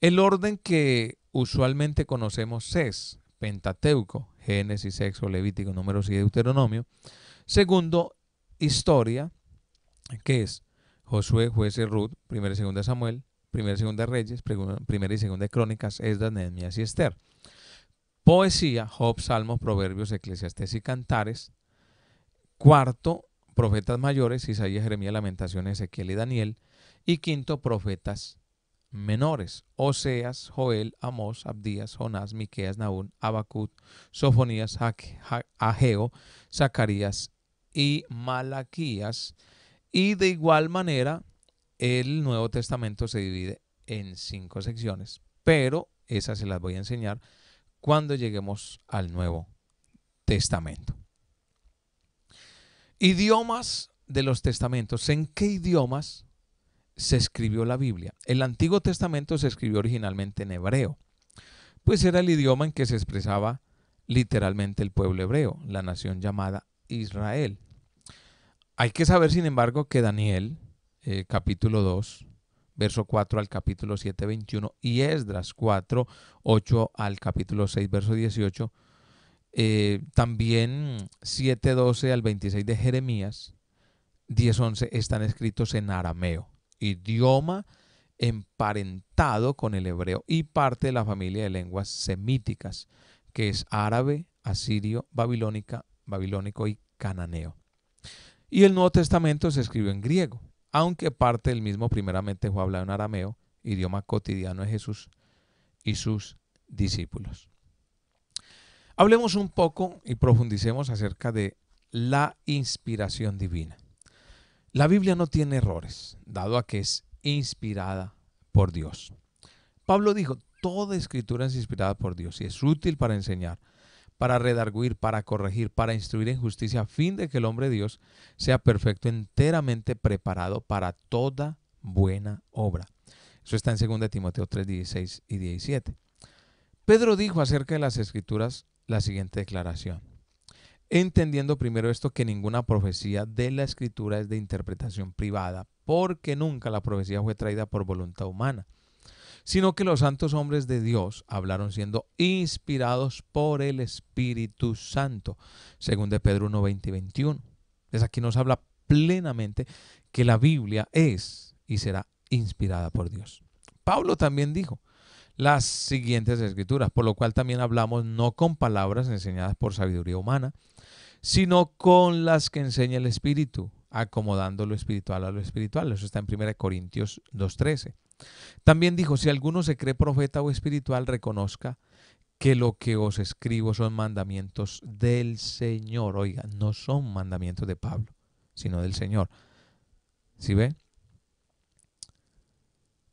El orden que usualmente conocemos es Pentateuco, Génesis, Sexo, Levítico, Números y Deuteronomio. Segundo, historia, que es Josué, Juez y Ruth, Primera y Segunda Samuel, Primera y Segunda Reyes, Primera y Segunda Crónicas, Esdras, Nehemías y Esther. Poesía, Job, Salmos, Proverbios, Eclesiastes y Cantares. Cuarto, profetas mayores, Isaías, Jeremías, Lamentaciones, Ezequiel y Daniel. Y quinto, profetas menores, Oseas, Joel, Amós, Abdías, Jonás, Miqueas, Nahún, Abacut, Sofonías, Ageo, Zacarías y Malaquías. Y de igual manera, el Nuevo Testamento se divide en cinco secciones, pero esas se las voy a enseñar cuando lleguemos al Nuevo Testamento. Idiomas de los testamentos. ¿En qué idiomas se escribió la Biblia? El Antiguo Testamento se escribió originalmente en hebreo, pues era el idioma en que se expresaba literalmente el pueblo hebreo, la nación llamada Israel. Hay que saber, sin embargo, que Daniel, eh, capítulo 2, verso 4 al capítulo 7, 21, y Esdras 4, 8 al capítulo 6, verso 18, eh, también 7, 12 al 26 de Jeremías, 10, 11 están escritos en arameo, idioma emparentado con el hebreo y parte de la familia de lenguas semíticas, que es árabe, asirio, babilónica, babilónico y cananeo. Y el Nuevo Testamento se escribió en griego, aunque parte del mismo primeramente fue hablado en arameo, idioma cotidiano de Jesús y sus discípulos. Hablemos un poco y profundicemos acerca de la inspiración divina. La Biblia no tiene errores, dado a que es inspirada por Dios. Pablo dijo, toda escritura es inspirada por Dios y es útil para enseñar, para redarguir, para corregir, para instruir en justicia, a fin de que el hombre Dios sea perfecto, enteramente preparado para toda buena obra. Eso está en 2 Timoteo 3, 16 y 17. Pedro dijo acerca de las escrituras la siguiente declaración. Entendiendo primero esto que ninguna profecía de la escritura es de interpretación privada, porque nunca la profecía fue traída por voluntad humana, sino que los santos hombres de Dios hablaron siendo inspirados por el Espíritu Santo, según de Pedro 1, 20 y 21. Entonces aquí nos habla plenamente que la Biblia es y será inspirada por Dios. Pablo también dijo las siguientes escrituras, por lo cual también hablamos no con palabras enseñadas por sabiduría humana, sino con las que enseña el Espíritu, acomodando lo espiritual a lo espiritual. Eso está en 1 Corintios 2.13. También dijo, si alguno se cree profeta o espiritual, reconozca que lo que os escribo son mandamientos del Señor. Oiga, no son mandamientos de Pablo, sino del Señor. ¿Sí ve?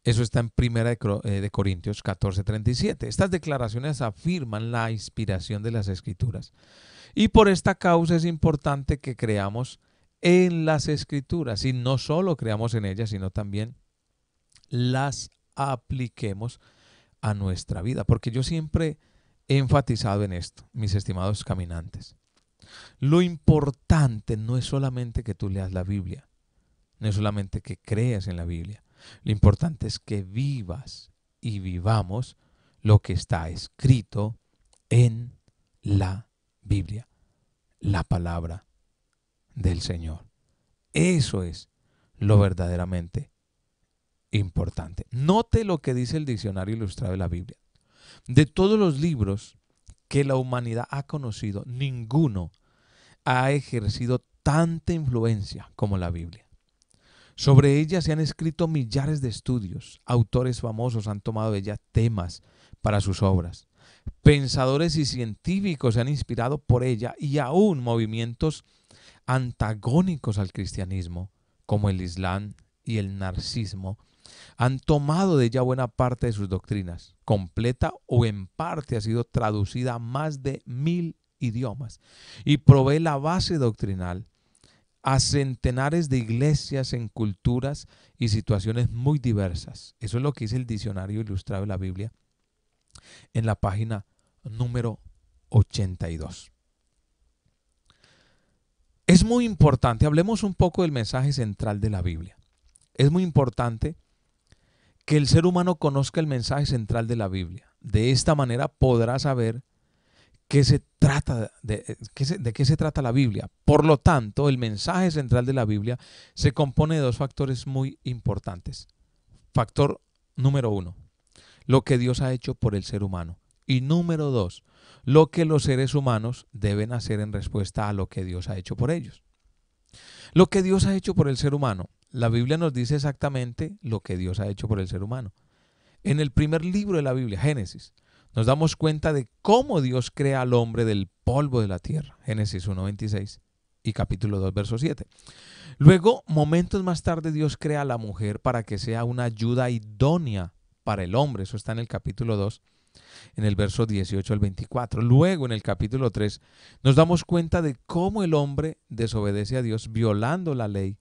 Eso está en 1 eh, de Corintios 14:37. Estas declaraciones afirman la inspiración de las Escrituras. Y por esta causa es importante que creamos en las Escrituras y no solo creamos en ellas, sino también las apliquemos a nuestra vida. Porque yo siempre he enfatizado en esto, mis estimados caminantes. Lo importante no es solamente que tú leas la Biblia, no es solamente que creas en la Biblia. Lo importante es que vivas y vivamos lo que está escrito en la Biblia, la palabra del Señor. Eso es lo verdaderamente importante. Note lo que dice el diccionario ilustrado de la Biblia. De todos los libros que la humanidad ha conocido, ninguno ha ejercido tanta influencia como la Biblia. Sobre ella se han escrito millares de estudios, autores famosos han tomado de ella temas para sus obras, pensadores y científicos se han inspirado por ella y aún movimientos antagónicos al cristianismo, como el Islam y el narcismo, han tomado de ella buena parte de sus doctrinas, completa o en parte ha sido traducida a más de mil idiomas y provee la base doctrinal a centenares de iglesias en culturas y situaciones muy diversas. Eso es lo que dice el diccionario ilustrado de la Biblia en la página número 82. Es muy importante, hablemos un poco del mensaje central de la Biblia. Es muy importante que el ser humano conozca el mensaje central de la Biblia. De esta manera podrá saber qué se trata de, eh, de qué se trata la Biblia. Por lo tanto, el mensaje central de la Biblia se compone de dos factores muy importantes. Factor número uno, lo que Dios ha hecho por el ser humano. Y número dos, lo que los seres humanos deben hacer en respuesta a lo que Dios ha hecho por ellos. Lo que Dios ha hecho por el ser humano la Biblia nos dice exactamente lo que Dios ha hecho por el ser humano. En el primer libro de la Biblia, Génesis, nos damos cuenta de cómo Dios crea al hombre del polvo de la tierra, Génesis 1.26 y capítulo 2, verso 7. Luego, momentos más tarde, Dios crea a la mujer para que sea una ayuda idónea para el hombre, eso está en el capítulo 2, en el verso 18 al 24. Luego, en el capítulo 3, nos damos cuenta de cómo el hombre desobedece a Dios violando la ley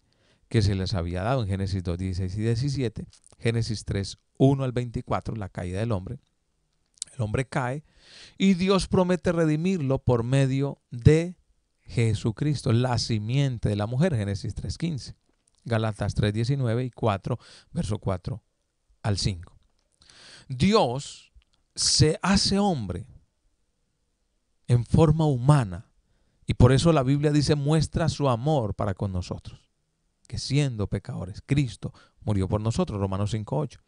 que se les había dado en Génesis 2, 16 y 17, Génesis 3, 1 al 24, la caída del hombre. El hombre cae y Dios promete redimirlo por medio de Jesucristo, la simiente de la mujer, Génesis 3.15, Galatas 3, 19 y 4, verso 4 al 5. Dios se hace hombre en forma humana y por eso la Biblia dice muestra su amor para con nosotros que siendo pecadores, Cristo murió por nosotros, Romanos 5.8.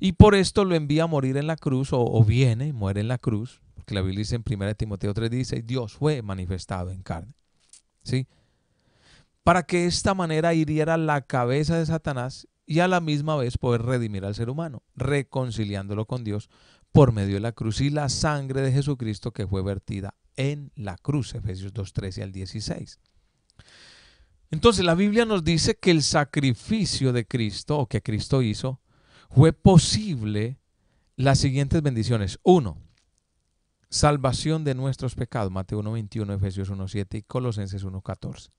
Y por esto lo envía a morir en la cruz, o, viene y muere en la cruz, porque la Biblia dice en 1 Timoteo 3.16, Dios fue manifestado en carne. ¿Sí? Para que de esta manera hiriera la cabeza de Satanás y a la misma vez poder redimir al ser humano, reconciliándolo con Dios por medio de la cruz y la sangre de Jesucristo que fue vertida en la cruz, Efesios 2.13 al 16. Entonces la Biblia nos dice que el sacrificio de Cristo o que Cristo hizo fue posible las siguientes bendiciones. Uno, salvación de nuestros pecados, Mateo 1.21, Efesios 1.7 y Colosenses 1.14.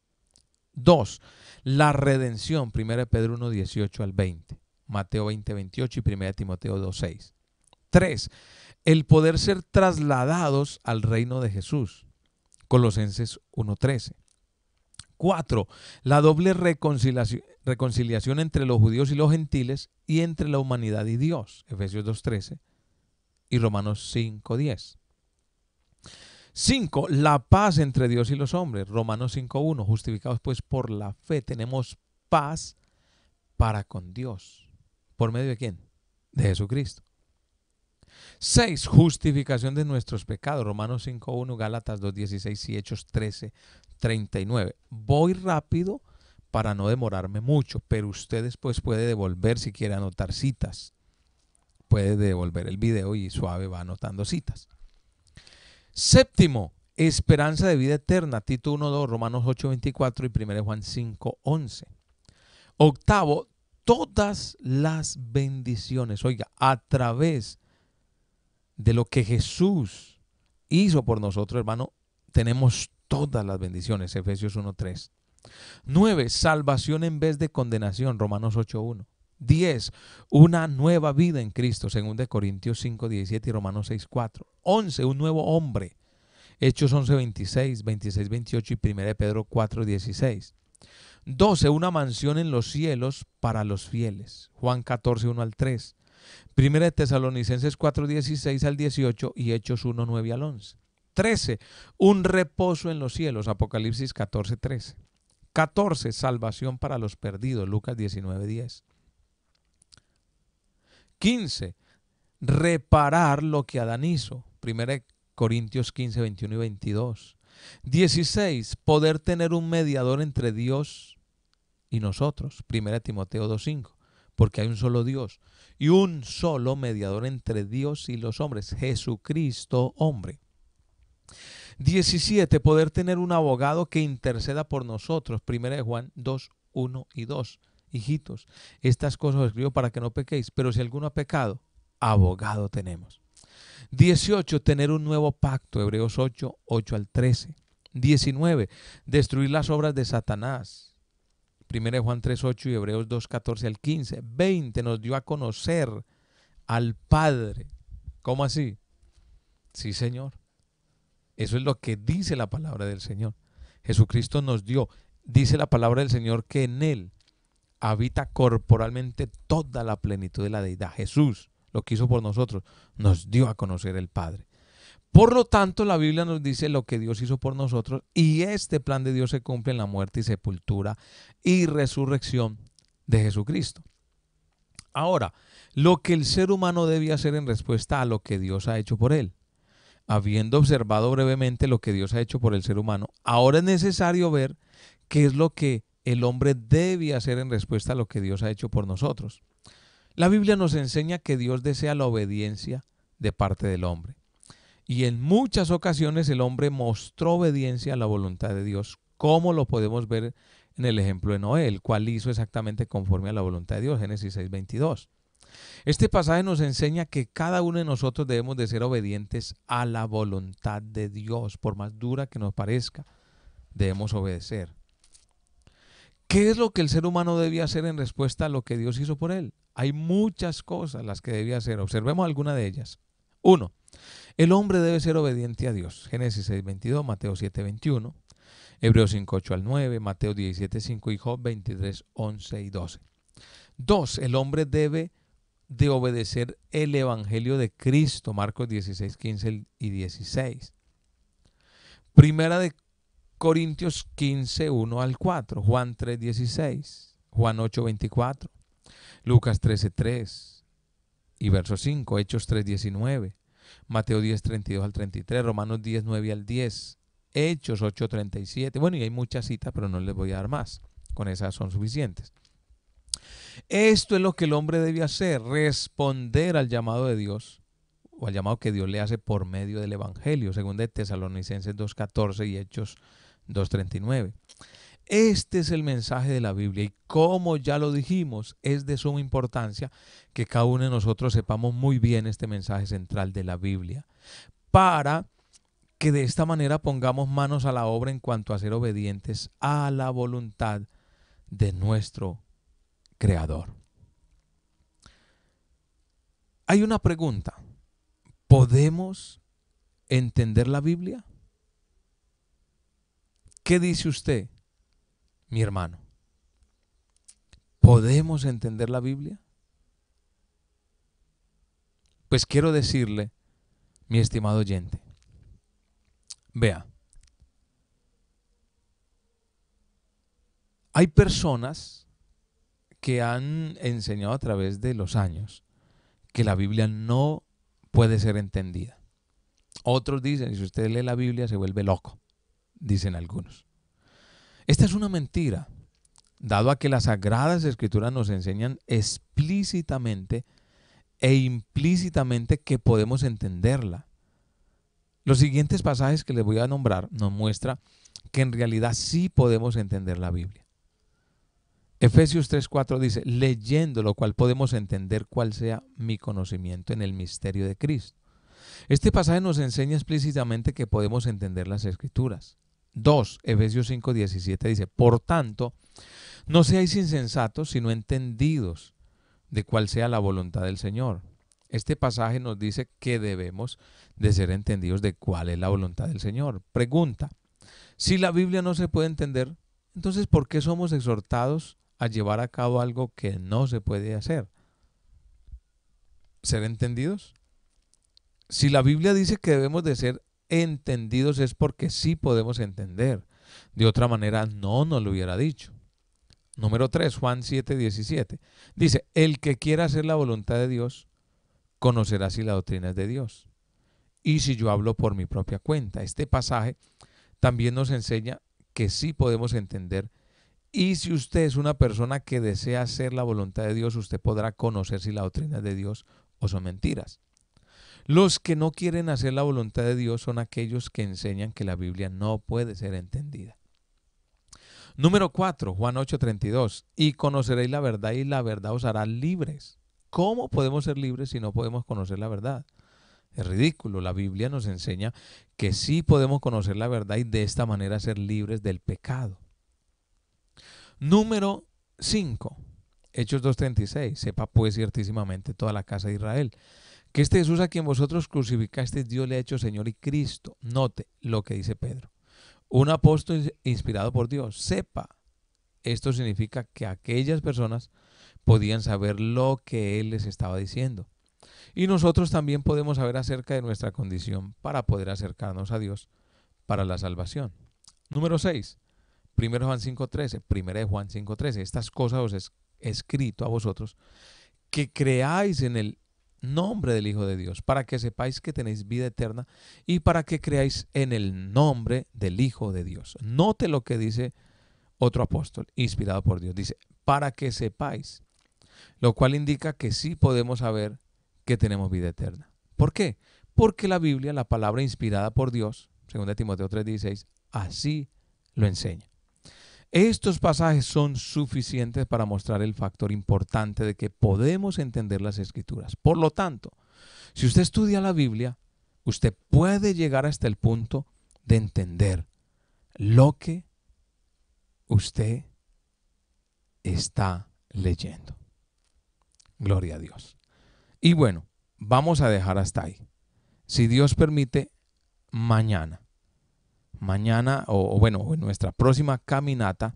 Dos, la redención, 1 Pedro 1.18 al 20, Mateo 20.28 y 1 Timoteo 2.6. Tres, el poder ser trasladados al reino de Jesús, Colosenses 1.13. 4. La doble reconciliación, entre los judíos y los gentiles y entre la humanidad y Dios. Efesios 2.13 y Romanos 5.10. 5. La paz entre Dios y los hombres. Romanos 5.1. Justificados pues por la fe tenemos paz para con Dios. ¿Por medio de quién? De Jesucristo. 6. Justificación de nuestros pecados. Romanos 5.1, Gálatas 2.16 y Hechos 13.39. Voy rápido para no demorarme mucho, pero usted después puede devolver si quiere anotar citas. Puede devolver el video y suave va anotando citas. Séptimo, esperanza de vida eterna, Tito 1.2, Romanos 8.24 y 1 Juan 5.11. Octavo, todas las bendiciones, oiga, a través de de lo que Jesús hizo por nosotros, hermano, tenemos todas las bendiciones, Efesios 1.3. 9. Salvación en vez de condenación, Romanos 8.1. 10. Una nueva vida en Cristo, 2 Corintios 5.17 y Romanos 6.4. 11. Un nuevo hombre, Hechos 11.26, 28 y 1 Pedro 4.16. 12. Una mansión en los cielos para los fieles, Juan 14.1 al 3. 1 de Tesalonicenses 4, 16 al 18 y Hechos 1, 9 al 11. 13. Un reposo en los cielos, Apocalipsis 14, 13. 14. Salvación para los perdidos, Lucas 19, 10. 15. Reparar lo que Adán hizo, 1 Corintios 15, 21 y 22. 16. Poder tener un mediador entre Dios y nosotros, 1 Timoteo 2.5 porque hay un solo Dios y un solo mediador entre Dios y los hombres, Jesucristo hombre. 17. Poder tener un abogado que interceda por nosotros. 1 de Juan 2, 1 y 2. Hijitos, estas cosas os escribo para que no pequéis, pero si alguno ha pecado, abogado tenemos. 18. Tener un nuevo pacto. Hebreos 8, 8 al 13. 19. Destruir las obras de Satanás. 1 Juan 3.8 y Hebreos 2, 14 al 15. 20 nos dio a conocer al Padre. ¿Cómo así? Sí, Señor. Eso es lo que dice la palabra del Señor. Jesucristo nos dio, dice la palabra del Señor, que en Él habita corporalmente toda la plenitud de la deidad. Jesús, lo que hizo por nosotros, nos dio a conocer el Padre. Por lo tanto, la Biblia nos dice lo que Dios hizo por nosotros y este plan de Dios se cumple en la muerte y sepultura y resurrección de Jesucristo. Ahora, lo que el ser humano debía hacer en respuesta a lo que Dios ha hecho por él. Habiendo observado brevemente lo que Dios ha hecho por el ser humano, ahora es necesario ver qué es lo que el hombre debe hacer en respuesta a lo que Dios ha hecho por nosotros. La Biblia nos enseña que Dios desea la obediencia de parte del hombre. Y en muchas ocasiones el hombre mostró obediencia a la voluntad de Dios, como lo podemos ver en el ejemplo de Noé, el cual hizo exactamente conforme a la voluntad de Dios, Génesis 6:22. Este pasaje nos enseña que cada uno de nosotros debemos de ser obedientes a la voluntad de Dios, por más dura que nos parezca, debemos obedecer. ¿Qué es lo que el ser humano debía hacer en respuesta a lo que Dios hizo por él? Hay muchas cosas las que debía hacer. Observemos alguna de ellas. 1. El hombre debe ser obediente a Dios. Génesis 6.22, Mateo 7.21, Hebreos 5.8 al 9, Mateo 17.5 y Job 23.11 y 12. 2. El hombre debe de obedecer el Evangelio de Cristo, Marcos 16, 15 y 16. Primera de Corintios 15, 1 al 4, Juan 3, 16, Juan 8, 24, Lucas 13, 3, y verso 5, Hechos 3, 19, Mateo 10, 32 al 33, Romanos 10, 9 al 10, Hechos 8, 37, Bueno, y hay muchas citas, pero no les voy a dar más. Con esas son suficientes. Esto es lo que el hombre debe hacer, responder al llamado de Dios o al llamado que Dios le hace por medio del Evangelio, según de Tesalonicenses 2.14 y Hechos 2.39. Este es el mensaje de la Biblia y como ya lo dijimos, es de suma importancia que cada uno de nosotros sepamos muy bien este mensaje central de la Biblia para que de esta manera pongamos manos a la obra en cuanto a ser obedientes a la voluntad de nuestro Creador. Hay una pregunta. ¿Podemos entender la Biblia? ¿Qué dice usted? mi hermano. ¿Podemos entender la Biblia? Pues quiero decirle, mi estimado oyente, vea, hay personas que han enseñado a través de los años que la Biblia no puede ser entendida. Otros dicen, si usted lee la Biblia se vuelve loco, dicen algunos. Esta es una mentira, dado a que las sagradas escrituras nos enseñan explícitamente e implícitamente que podemos entenderla. Los siguientes pasajes que les voy a nombrar nos muestra que en realidad sí podemos entender la Biblia. Efesios 3:4 dice, leyendo lo cual podemos entender cuál sea mi conocimiento en el misterio de Cristo. Este pasaje nos enseña explícitamente que podemos entender las escrituras. 2, Efesios 5, dice, por tanto, no seáis insensatos, sino entendidos de cuál sea la voluntad del Señor. Este pasaje nos dice que debemos de ser entendidos de cuál es la voluntad del Señor. Pregunta, si la Biblia no se puede entender, entonces ¿por qué somos exhortados a llevar a cabo algo que no se puede hacer? ¿Ser entendidos? Si la Biblia dice que debemos de ser entendidos es porque sí podemos entender. De otra manera, no nos lo hubiera dicho. Número 3, Juan 7, 17. Dice, el que quiera hacer la voluntad de Dios, conocerá si la doctrina es de Dios. Y si yo hablo por mi propia cuenta. Este pasaje también nos enseña que sí podemos entender. Y si usted es una persona que desea hacer la voluntad de Dios, usted podrá conocer si la doctrina es de Dios o son mentiras. Los que no quieren hacer la voluntad de Dios son aquellos que enseñan que la Biblia no puede ser entendida. Número 4, Juan 8:32, y conoceréis la verdad y la verdad os hará libres. ¿Cómo podemos ser libres si no podemos conocer la verdad? Es ridículo, la Biblia nos enseña que sí podemos conocer la verdad y de esta manera ser libres del pecado. Número 5, Hechos 2:36, sepa pues ciertísimamente toda la casa de Israel que este Jesús a quien vosotros crucificaste, Dios le ha hecho Señor y Cristo. Note lo que dice Pedro. Un apóstol inspirado por Dios, sepa. Esto significa que aquellas personas podían saber lo que Él les estaba diciendo. Y nosotros también podemos saber acerca de nuestra condición para poder acercarnos a Dios para la salvación. Número 6. 1 Juan 5.13. 1 Juan 5.13. Estas cosas os es escrito a vosotros que creáis en el nombre del Hijo de Dios, para que sepáis que tenéis vida eterna y para que creáis en el nombre del Hijo de Dios. Note lo que dice otro apóstol, inspirado por Dios. Dice, para que sepáis, lo cual indica que sí podemos saber que tenemos vida eterna. ¿Por qué? Porque la Biblia, la palabra inspirada por Dios, 2 Timoteo 3:16, así lo enseña. Estos pasajes son suficientes para mostrar el factor importante de que podemos entender las escrituras. Por lo tanto, si usted estudia la Biblia, usted puede llegar hasta el punto de entender lo que usted está leyendo. Gloria a Dios. Y bueno, vamos a dejar hasta ahí. Si Dios permite, mañana mañana o, bueno, en nuestra próxima caminata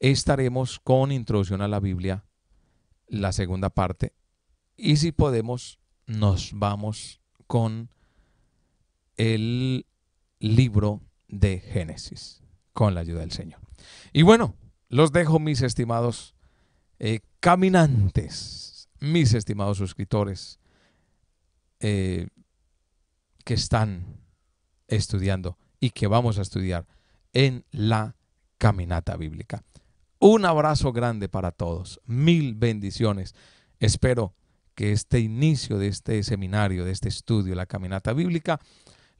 estaremos con introducción a la Biblia, la segunda parte, y si podemos, nos vamos con el libro de Génesis, con la ayuda del Señor. Y bueno, los dejo, mis estimados eh, caminantes, mis estimados suscriptores eh, que están estudiando y que vamos a estudiar en la caminata bíblica. Un abrazo grande para todos, mil bendiciones. Espero que este inicio de este seminario, de este estudio, la caminata bíblica,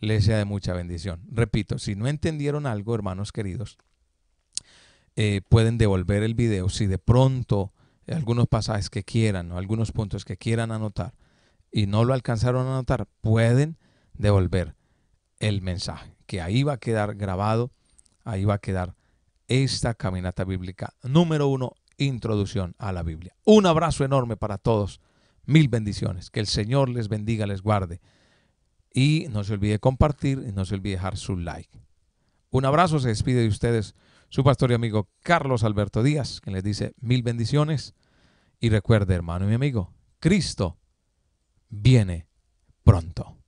les sea de mucha bendición. Repito, si no entendieron algo, hermanos queridos, eh, pueden devolver el video si de pronto algunos pasajes que quieran o algunos puntos que quieran anotar y no lo alcanzaron a anotar, pueden devolver el mensaje que ahí va a quedar grabado, ahí va a quedar esta caminata bíblica número uno, introducción a la Biblia. Un abrazo enorme para todos, mil bendiciones, que el Señor les bendiga, les guarde. Y no se olvide compartir y no se olvide dejar su like. Un abrazo, se despide de ustedes su pastor y amigo Carlos Alberto Díaz, que les dice mil bendiciones. Y recuerde, hermano y mi amigo, Cristo viene pronto.